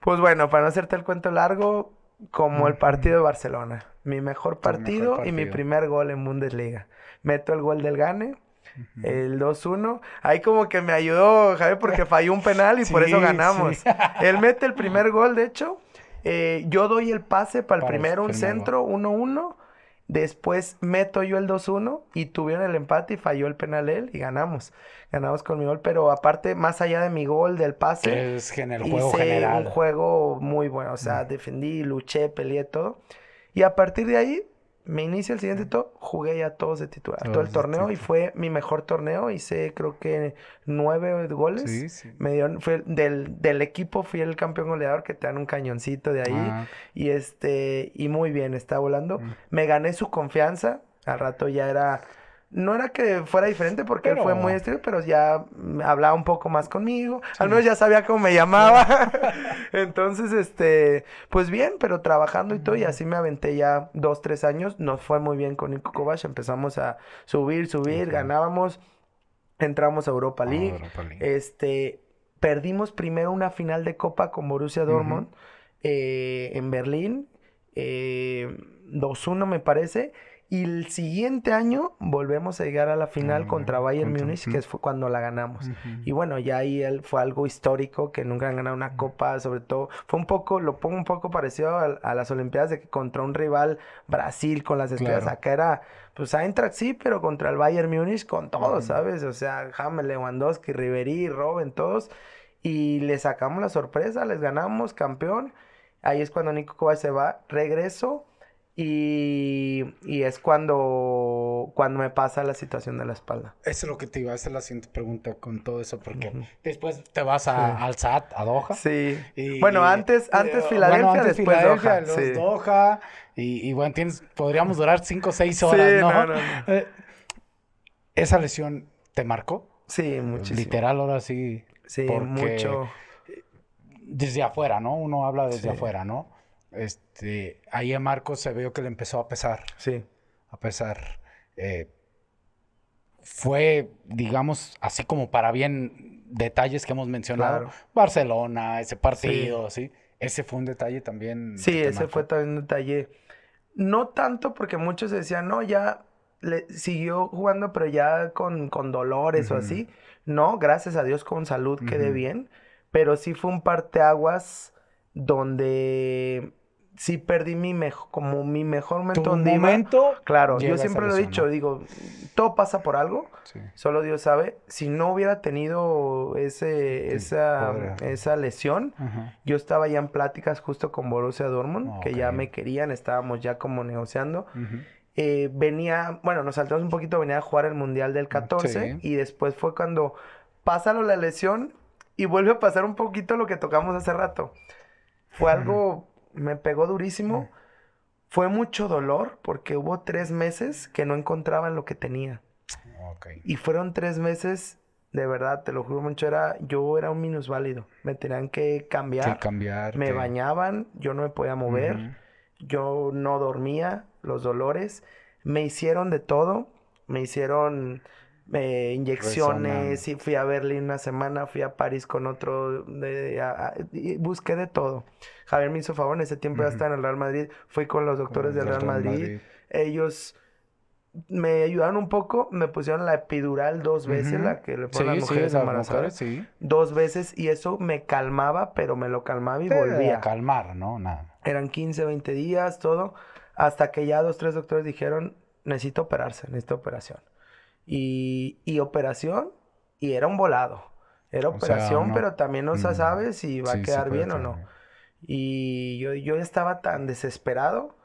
Pues bueno, para no hacerte el cuento largo, como el partido de Barcelona. Mi mejor partido, y mi primer gol en Bundesliga. Meto el gol del Gane, el 2-1. Ahí como que me ayudó Javier porque falló un penal y por eso ganamos. Él mete el primer gol, de hecho. Eh, yo doy el pase para el primero, el primero, un centro, 1-1. Después meto yo el 2-1 y tuvieron el empate y falló el penal él y ganamos. Ganamos con mi gol, pero aparte, más allá de mi gol, del pase, es en el juego un juego muy bueno. O sea, mm. defendí, luché, peleé todo. Y a partir de ahí me inicia el siguiente top, jugué ya todos de titular. todo el torneo y fue mi mejor torneo. Hice creo que nueve goles. Sí, sí. Me dieron, fue del, del, equipo fui el campeón goleador que te dan un cañoncito de ahí. Ah, y este, y muy bien, está volando. Me gané su confianza. Al rato ya era no era que fuera diferente porque él fue muy estricto, pero ya hablaba un poco más conmigo. Al menos ya sabía cómo me llamaba. Entonces, este, pues bien, pero trabajando y todo, y así me aventé ya dos, tres años. Nos fue muy bien con Nico Kovac. Empezamos a subir, subir, ganábamos. Entramos a ah, Europa League. Este, perdimos primero una final de Copa con Borussia Dortmund eh, en Berlín. Eh, 2-1 me parece y el siguiente año volvemos a llegar a la final ah, contra Bayern Munich Múnich, que fue cuando la ganamos. Y bueno, ya ahí fue algo histórico, que nunca han ganado una copa, sobre todo, fue un poco, lo pongo un poco parecido a, las Olimpiadas, de que contra un rival Brasil con las estrellas, acá era, pues Eintracht sí, pero contra el Bayern Múnich con todos, ¿sabes? O sea, Hamel, Lewandowski, Ribery, Robin todos. Y le sacamos la sorpresa, les ganamos, campeón. Ahí es cuando Nico Kovac se va, regreso y, es cuando, cuando me pasa la situación de la espalda. Eso es lo que te iba a hacer la siguiente pregunta con todo eso, porque después te vas a, al SAT, a Doha. Sí. bueno, antes, eh, antes Filadelfia, después Filadelfia, Doha. Los y, bueno, podríamos durar cinco o seis horas, No, eh, esa lesión te marcó? Sí, muchísimo. Literal, ahora sí. Sí, mucho. Desde afuera, ¿no? Uno habla desde afuera, ¿no? este, ahí a Marcos se vio que le empezó a pesar. Sí. A pesar. Eh, fue, digamos, así como para bien detalles que hemos mencionado. Barcelona, ese partido, sí. Ese fue un detalle también. Sí, ese fue también un detalle. No tanto porque muchos decían, no, ya le siguió jugando, pero ya con, con dolores o así. No, gracias a Dios con salud quedé bien. Pero sí fue un parteaguas donde si perdí mi mejor, como mi mejor momento. claro, yo siempre lo he dicho, digo, todo pasa por algo, solo Dios sabe. Si no hubiera tenido ese, esa, esa lesión, yo estaba ya en pláticas justo con Borussia Dortmund, que ya me querían, estábamos ya como negociando. Eh, venía, bueno, nos saltamos un poquito, venía a jugar el Mundial del 14 mm, y después fue cuando pasa la lesión y vuelve a pasar un poquito lo que tocamos hace rato. Fue algo me pegó durísimo. Fue mucho dolor porque hubo tres meses que no encontraban lo que tenía. Y fueron tres meses, de verdad, te lo juro, mucho era, yo era un minusválido. Me tenían que cambiar. me bañaban, yo no me podía mover, yo no dormía, los dolores. Me hicieron de todo, me hicieron eh, inyecciones, y fui a Berlín una semana, fui a París con otro, y busqué de todo. Javier me hizo favor, en ese tiempo hasta ya estaba en el Real Madrid, fui con los doctores del Real Madrid. Ellos me ayudaron un poco, me pusieron la epidural dos veces, la que le ponen a las mujeres embarazadas. Dos veces y eso me calmaba, pero me lo calmaba y Te volvía. A calmar, ¿no? Nada. Eran 15, 20 días, todo, hasta que ya dos, tres doctores dijeron, necesito operarse, necesito operación y, operación, y era un volado. Era operación, pero también no se mm. sabe si va a quedar bien o no. Y yo, estaba tan desesperado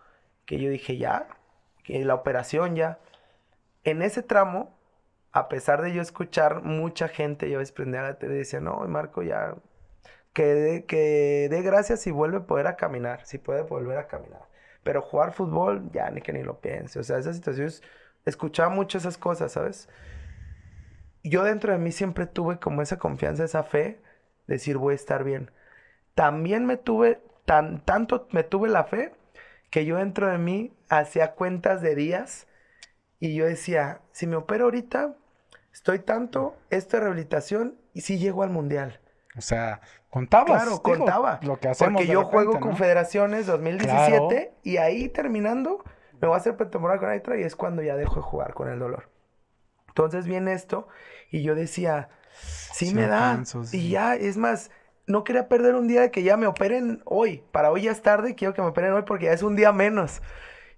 que yo dije, ya, que la operación ya. En ese tramo, a pesar de yo escuchar mucha gente, yo a la tele y decía, no, Marco, ya, que dé que de gracias si vuelve a poder caminar, si puede volver a caminar. Pero jugar fútbol, ya, ni que ni lo piense. O sea, esa situación es escuchaba mucho esas cosas, ¿sabes? Yo dentro de mí siempre tuve como esa confianza, esa fe, decir voy a estar bien. También me tuve, tan, tanto me tuve la fe que yo dentro de mí hacía cuentas de días y yo decía, si me opero ahorita, estoy tanto, esto es rehabilitación y si sí llego al mundial. O sea, contabas. Claro, contaba. Lo que hacemos. Porque yo juego Confederaciones 2017 y ahí terminando me voy a hacer pretemporada con nitro y es cuando ya dejo de jugar con el dolor. Entonces viene esto y yo decía, sí, me da. Y ya, es más, no quería perder un día de que ya me operen hoy. Para hoy ya es tarde, quiero que me operen hoy porque ya es un día menos.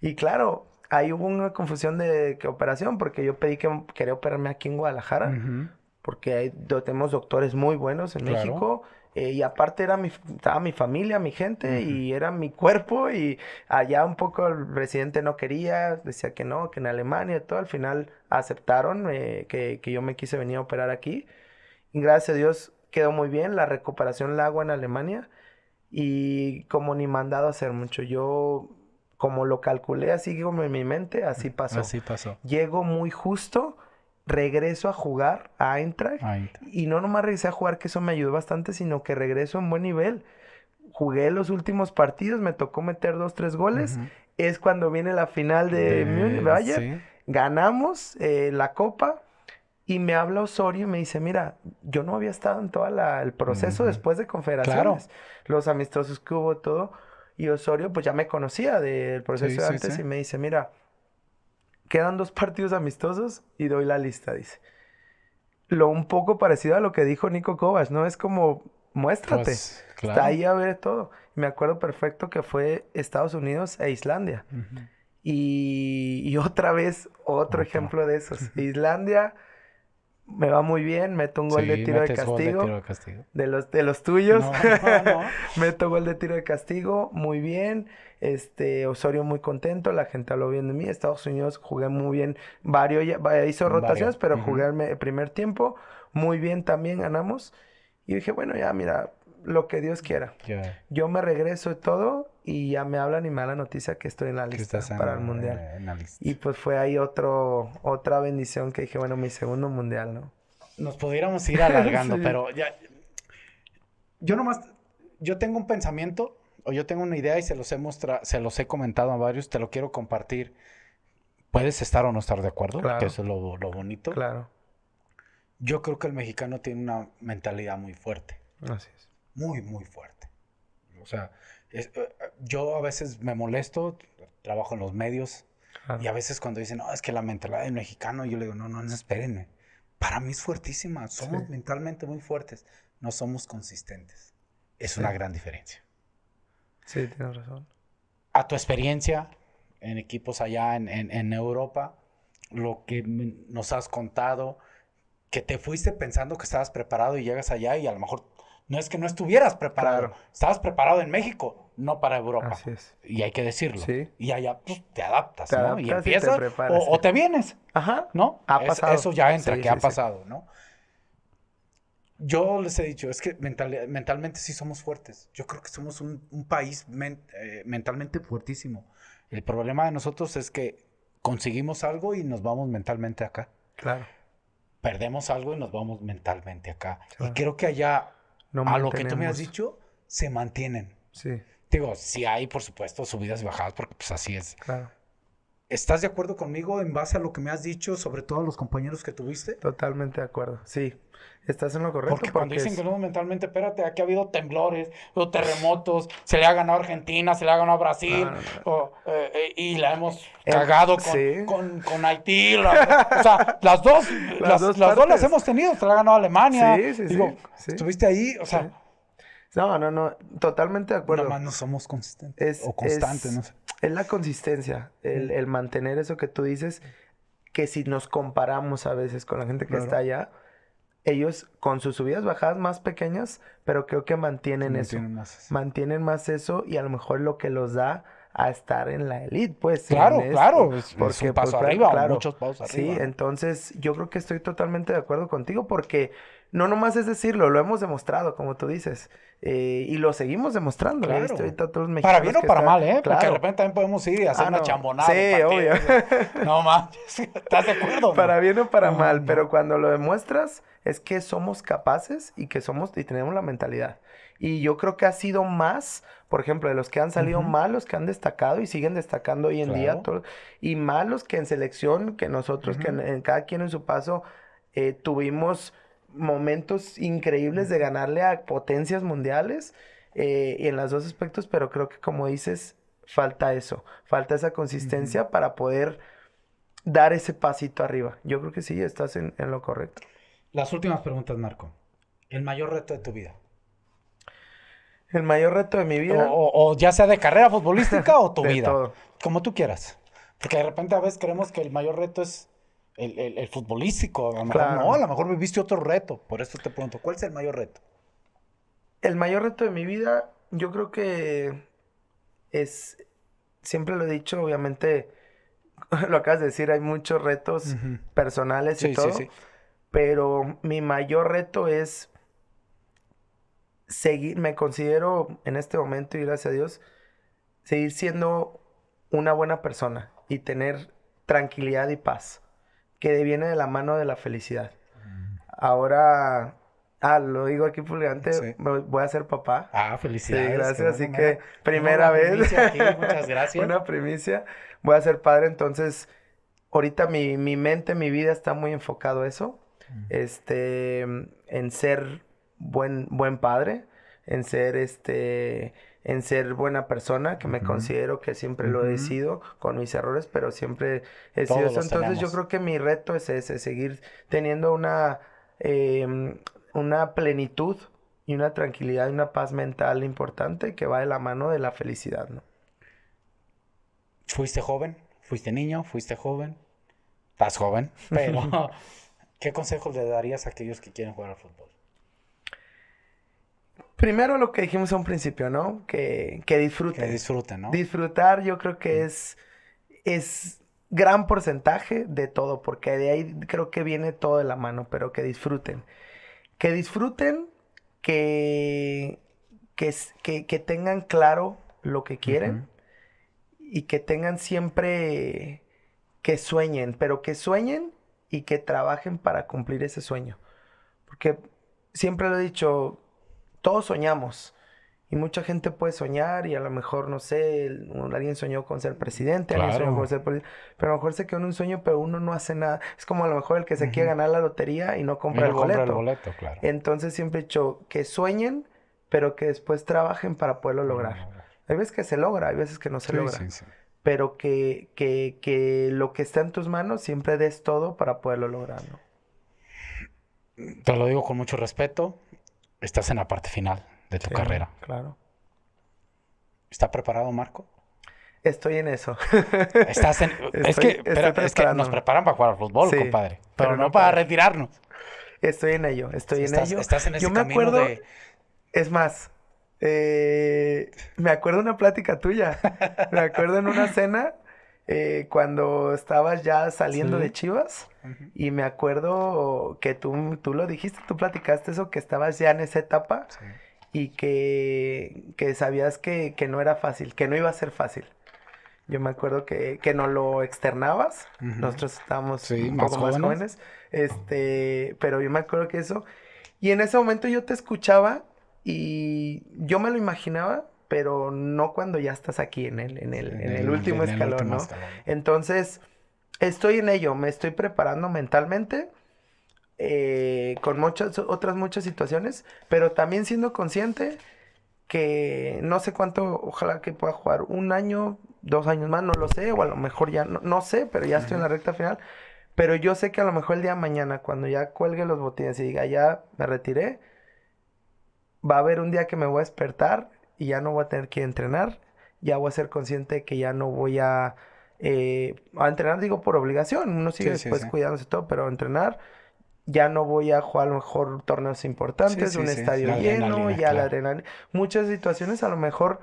Y claro, ahí hubo una confusión de operación porque yo pedí que quería operarme aquí en Guadalajara. Porque hay, tenemos doctores muy buenos en México eh, y aparte era mi, estaba mi familia, mi gente y era mi cuerpo y allá un poco el presidente no quería, decía que no, que en Alemania y todo, al final aceptaron eh, que, yo me quise venir a operar aquí y gracias a Dios quedó muy bien, la recuperación la agua en Alemania y como ni mandado a hacer mucho, yo como lo calculé así como en mi mente, así pasó. Así pasó. Llego muy justo regreso a jugar a Eintracht, Y no nomás regresé a jugar, que eso me ayudó bastante, sino que regreso en buen nivel. Jugué los últimos partidos, me tocó meter dos, tres goles. Es cuando viene la final de Múnich, Bayern. Ganamos eh, la copa y me habla Osorio y me dice, mira, yo no había estado en todo el proceso después de confederaciones. Los amistosos que hubo, todo. Y Osorio pues ya me conocía del proceso de antes y me dice, mira, Quedan dos partidos amistosos y doy la lista, dice. Lo un poco parecido a lo que dijo Nico Kovac, ¿no? Es como, muéstrate. Pues, Está ahí a ver todo. Me acuerdo perfecto que fue Estados Unidos e Islandia. y, otra vez, otro ejemplo de esos. Islandia me va muy bien, meto un gol, de, tiro de, castigo, gol de, tiro de castigo. de los, de los tuyos. No, un gol de tiro de castigo, muy bien. Este, Osorio muy contento, la gente habló bien de mí. Estados Unidos jugué muy bien, varios, hizo rotaciones, pero jugué el primer tiempo. Muy bien también ganamos. Y dije, bueno, ya mira, lo que Dios quiera. Yo me regreso y todo y ya me hablan y me da la noticia que estoy en la lista para el mundial. Y pues fue ahí otro, otra bendición que dije, bueno, mi segundo mundial, ¿no? Nos pudiéramos ir alargando, pero ya... Yo nomás, yo tengo un pensamiento o yo tengo una idea y se los he mostrado, se los he comentado a varios, te lo quiero compartir. Puedes estar o no estar de acuerdo, que eso es lo, lo bonito. Claro. Yo creo que el mexicano tiene una mentalidad muy fuerte. Así es muy, muy fuerte. O sea, eh, yo a veces me molesto, trabajo en los medios, y a veces cuando dicen, no, es que la mentalidad del mexicano, yo le digo, no, no, no, espérenme. Para mí es fuertísima, somos mentalmente muy fuertes, no somos consistentes. Es una gran diferencia. Sí, tienes razón. A tu experiencia en equipos allá en, en Europa, lo que nos has contado, que te fuiste pensando que estabas preparado y llegas allá y a lo mejor no es que no estuvieras preparado. Estabas preparado en México, no para Europa. Y hay que decirlo. Y allá pues, te adaptas, ¿no? y empiezas. o, te vienes. Ajá. ¿No? Eso ya entra, que ha pasado, ¿no? Yo les he dicho, es que mentalmente sí somos fuertes. Yo creo que somos un, país eh, mentalmente fuertísimo. El problema de nosotros es que conseguimos algo y nos vamos mentalmente acá. Claro. Perdemos algo y nos vamos mentalmente acá. Y creo que allá a lo que tú me has dicho, se mantienen. Sí. Digo, sí hay, por supuesto, subidas y bajadas, porque pues así es. Claro. ¿Estás de acuerdo conmigo en base a lo que me has dicho, sobre todos los compañeros que tuviste? Totalmente de acuerdo, sí. Estás en lo correcto. Porque, cuando dicen que no mentalmente, espérate, aquí ha habido temblores, o terremotos, se le ha ganado a Argentina, se le ha ganado a Brasil, eh, eh, y la hemos eh, cagado con, con, Haití. o sea, las dos las, dos, las, hemos tenido, se le ha ganado a Alemania. Sí, sí, Digo, estuviste ahí, o sea no, no, no, totalmente de acuerdo. Nada más no somos consistentes. o constantes, no sé. Es la consistencia, el, mantener eso que tú dices, que si nos comparamos a veces con la gente que está allá, ellos con sus subidas bajadas más pequeñas, pero creo que mantienen, eso. Más Mantienen más eso y a lo mejor lo que los da a estar en la elite, pues. Claro, claro. porque, paso arriba, claro, muchos pasos arriba. Sí, entonces yo creo que estoy totalmente de acuerdo contigo porque no nomás es decirlo, lo hemos demostrado, como tú dices. Eh, y lo seguimos demostrando, claro. Para bien o para mal, ¿eh? Porque de repente también podemos ir y hacer ah, una chambonada. Sí, obvio. no manches, ¿estás de acuerdo? Para bien o para mal, pero cuando lo demuestras es que somos capaces y que somos y tenemos la mentalidad. Y yo creo que ha sido más, por ejemplo, de los que han salido malos, que han destacado y siguen destacando hoy en día, y malos que en selección, que nosotros, que en, cada quien en su paso, eh, tuvimos momentos increíbles de ganarle a potencias mundiales y eh, en los dos aspectos, pero creo que como dices, falta eso, falta esa consistencia para poder dar ese pasito arriba. Yo creo que sí, estás en, lo correcto. Las últimas preguntas, Marco. El mayor reto de tu vida. El mayor reto de mi vida. O, ya sea de carrera futbolística o tu vida. Como tú quieras. Porque de repente a veces creemos que el mayor reto es el, futbolístico. lo mejor no, a lo mejor viviste otro reto. Por eso te pregunto, ¿cuál es el mayor reto? El mayor reto de mi vida, yo creo que es, siempre lo he dicho, obviamente, lo acabas de decir, hay muchos retos personales y todo. Pero mi mayor reto es seguir, me considero en este momento, y gracias a Dios, seguir siendo una buena persona y tener tranquilidad y paz que viene de la mano de la felicidad. Mm. Ahora, ah, lo digo aquí fulgante, voy a ser papá. Ah, felicidades. Sí, gracias, así que primera vez. Aquí, muchas gracias. una primicia. Voy a ser padre, entonces ahorita mi, mente, mi vida está muy enfocado a eso, mm. este, en ser buen, buen padre, en ser este en ser buena persona, que me considero que siempre lo he sido con mis errores, pero siempre he sido eso. Entonces yo creo que mi reto es ese, seguir teniendo una, em, una plenitud y una tranquilidad y una paz mental importante que va de la mano de la felicidad, ¿no? Fuiste joven, fuiste niño, fuiste joven, estás joven, pero ¿qué consejos le darías a aquellos que quieren jugar al fútbol? Primero lo que dijimos a un principio, ¿no? Que, disfruten. Que disfruten, ¿no? Disfrutar yo creo que mm. es, es gran porcentaje de todo, porque de ahí creo que viene todo de la mano, pero que disfruten. Que disfruten, que, que, que, tengan claro lo que quieren y que tengan siempre que sueñen, pero que sueñen y que trabajen para cumplir ese sueño. Porque siempre lo he dicho, todos soñamos. Y mucha gente puede soñar y a lo mejor, no sé, alguien soñó con ser presidente, alguien soñó con ser presidente, pero a lo mejor se quedó en un sueño, pero uno no hace nada. Es como a lo mejor el que se quiere ganar la lotería y no compra, el, boleto. Entonces siempre he dicho que sueñen, pero que después trabajen para poderlo lograr. Hay veces que se logra, hay veces que no se logra. Pero que, que, que, lo que está en tus manos siempre des todo para poderlo lograr. Te lo digo con mucho respeto estás en la parte final de tu carrera. Claro. ¿Está preparado, Marco? Estoy en eso. Estás en, es, que, pero, es, que, nos preparan para jugar al fútbol, compadre. Pero, no, para, retirarnos. Estoy en ello, estoy en ello. Estás en ese Yo me acuerdo, Es más, eh, me acuerdo una plática tuya. Me acuerdo en una cena eh, cuando estabas ya saliendo de Chivas. Y me acuerdo que tú, tú lo dijiste, tú platicaste eso, que estabas ya en esa etapa y que, sabías que, no era fácil, que no iba a ser fácil. Yo me acuerdo que, no lo externabas, nosotros estábamos más jóvenes. más jóvenes, este, pero yo me acuerdo que eso, y en ese momento yo te escuchaba y yo me lo imaginaba, pero no cuando ya estás aquí en el, en el, último escalón, ¿no? Entonces, estoy en ello, me estoy preparando mentalmente. Eh, con muchas otras muchas situaciones, pero también siendo consciente que no sé cuánto, ojalá que pueda jugar un año, dos años más, no lo sé, o a lo mejor ya, no, sé, pero ya estoy en la recta final. Pero yo sé que a lo mejor el día de mañana, cuando ya cuelgue los botines y diga, ya me retiré, va a haber un día que me voy a despertar y ya no voy a tener que entrenar, ya voy a ser consciente que ya no voy a, eh, a entrenar, digo, por obligación, uno sigue después cuidándose todo, pero entrenar, ya no voy a jugar a lo mejor torneos importantes, un estadio lleno, ya la adrenalina. Muchas situaciones a lo mejor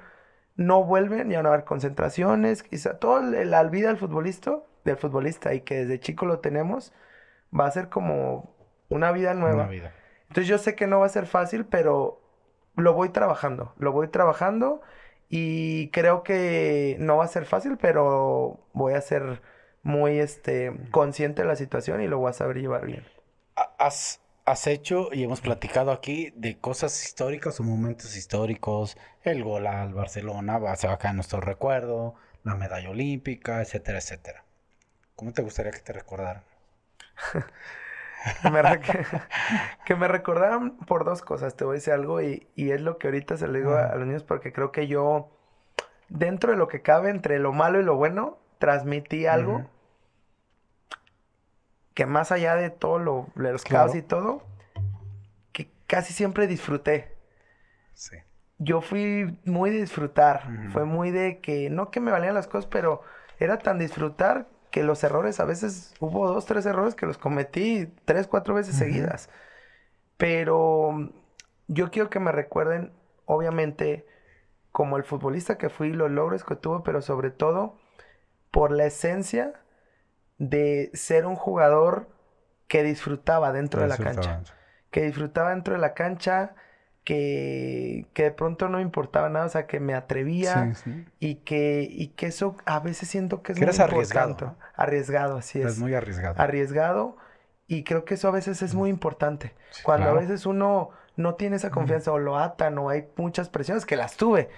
no vuelven, ya no a haber concentraciones, quizá todo la vida del futbolista, del futbolista y que desde chico lo tenemos, va a ser como una vida nueva. Entonces yo sé que no va a ser fácil, pero lo voy trabajando, lo voy trabajando y creo que no va a ser fácil, pero voy a ser muy este, consciente de la situación y lo voy a saber llevar bien. Has, hecho y hemos platicado aquí de cosas históricas o momentos históricos, el gol al Barcelona, se va acá en nuestro recuerdo, la medalla olímpica, etcétera, etcétera. ¿Cómo te gustaría que te recordaran? que, me que me, recordaron por dos cosas, te voy a decir algo, y, es lo que ahorita se le digo a, los niños, porque creo que yo, dentro de lo que cabe, entre lo malo y lo bueno, transmití algo que más allá de todo lo, los caos y todo, que casi siempre disfruté. Yo fui muy de disfrutar, fue muy de que, no que me valían las cosas, pero era tan disfrutar que los errores, a veces hubo dos, tres errores que los cometí tres, cuatro veces seguidas. Pero mm, yo quiero que me recuerden, obviamente, como el futbolista que fui, los logros que tuvo pero sobre todo por la esencia de ser un jugador que disfrutaba dentro de la cancha. Que disfrutaba dentro de la cancha, que, que, de pronto no me importaba nada, o sea, que me atrevía Y, que, y que eso a veces siento que es muy arriesgado. Arriesgado, así es. Es muy arriesgado. Arriesgado y creo que eso a veces es muy mm. importante. Cuando a veces uno no tiene esa mm. confianza o lo atan o hay muchas presiones que las tuve,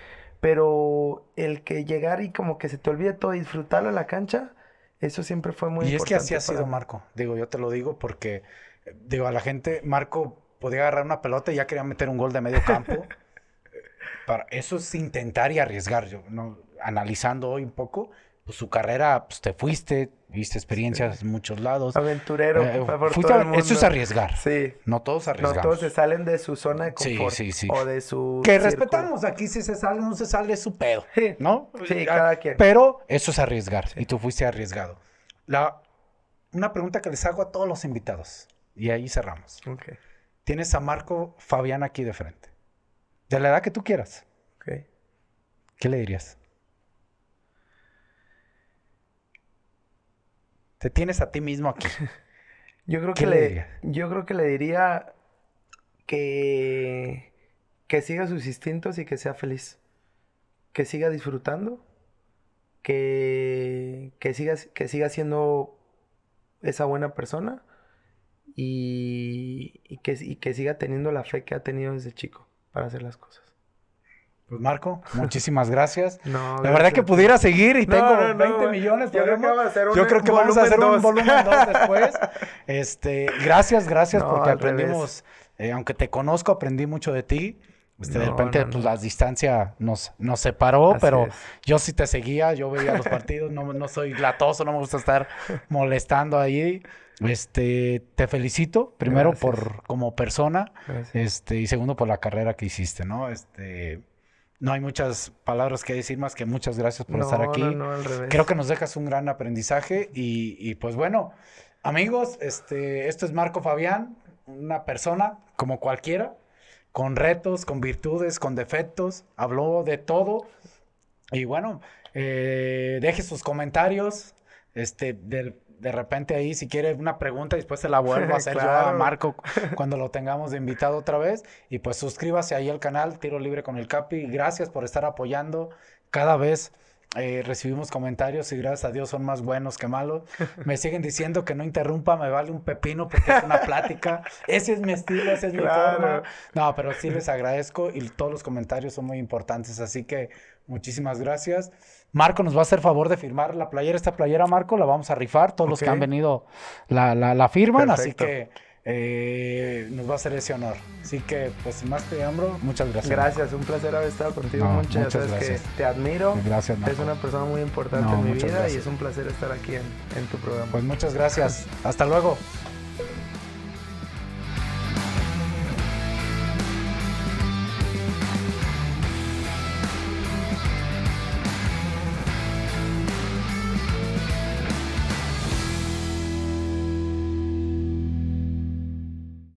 pero el que llegar y como que se te olvide todo, y disfrutarlo en la cancha, eso siempre fue muy importante. Y es que así ha sido Marco, digo, yo te lo digo porque, eh, digo, a la gente, Marco podía agarrar una pelota y ya quería meter un gol de medio campo. Para, eso es intentar y arriesgar. Yo, ¿no? Analizando hoy un poco, pues su carrera, pues te fuiste, viste experiencias en muchos lados. Aventurero, eh, por fuiste, todo el mundo. Eso es arriesgar. Sí. No todos arriesgan. No todos se salen de su zona de confort. o de su. Que respetamos aquí, si se sale no se sale, es su pedo. ¿No? Sí, cada quien. Pero eso es arriesgar. Y tú fuiste arriesgado. La, una pregunta que les hago a todos los invitados. Y ahí cerramos. Ok tienes a Marco Fabián aquí de frente, de la edad que tú quieras. ¿Qué le dirías? Te tienes a ti mismo aquí. yo, creo que le, yo creo que le diría que, que siga sus instintos y que sea feliz. Que siga disfrutando. Que, que, que siga siendo esa buena persona y, que, y que siga teniendo la fe que ha tenido desde chico para hacer las cosas. Pues Marco, muchísimas gracias. No, la verdad que pudiera seguir y tengo 20 millones. Yo creo que vamos a hacer un, Yo creo que vamos a hacer dos. un volumen después. Este, gracias, gracias porque aprendimos, eh, aunque te conozco, aprendí mucho de ti. Este, de repente, pues, la distancia nos, nos separó, pero yo sí te seguía, yo veía los partidos, no, no soy latoso, no me gusta estar molestando ahí. Este, te felicito, primero por como persona, este, y segundo por la carrera que hiciste, ¿no? Este, no hay muchas palabras que decir más que muchas gracias por estar aquí. Creo que nos dejas un gran aprendizaje y, y, pues bueno, amigos, este, esto es Marco Fabián, una persona como cualquiera, con retos, con virtudes, con defectos, habló de todo. Y bueno, eh, deje sus comentarios, este, de, repente ahí si quiere una pregunta, después se la vuelvo a hacer yo a Marco cuando lo tengamos de invitado otra vez. Y pues suscríbase ahí al canal Tiro Libre con el Capi. Gracias por estar apoyando cada vez eh, recibimos comentarios y gracias a Dios son más buenos que malos. Me siguen diciendo que no interrumpa, me vale un pepino porque es una plática. Ese es mi estilo, ese es mi forma. No, pero sí les agradezco y todos los comentarios son muy importantes, así que muchísimas gracias. Marco nos va a hacer favor de firmar la playera. Esta playera, Marco, la vamos a rifar. Todos los que han venido la, la, firman, así que eh, nos va a hacer ese honor. Así que, pues sin más ambro, muchas gracias. Gracias, un placer haber estado contigo, Muchas gracias. te admiro. Gracias, Es una persona muy importante en mi vida y es un placer estar aquí en tu programa. Pues muchas gracias. Hasta luego.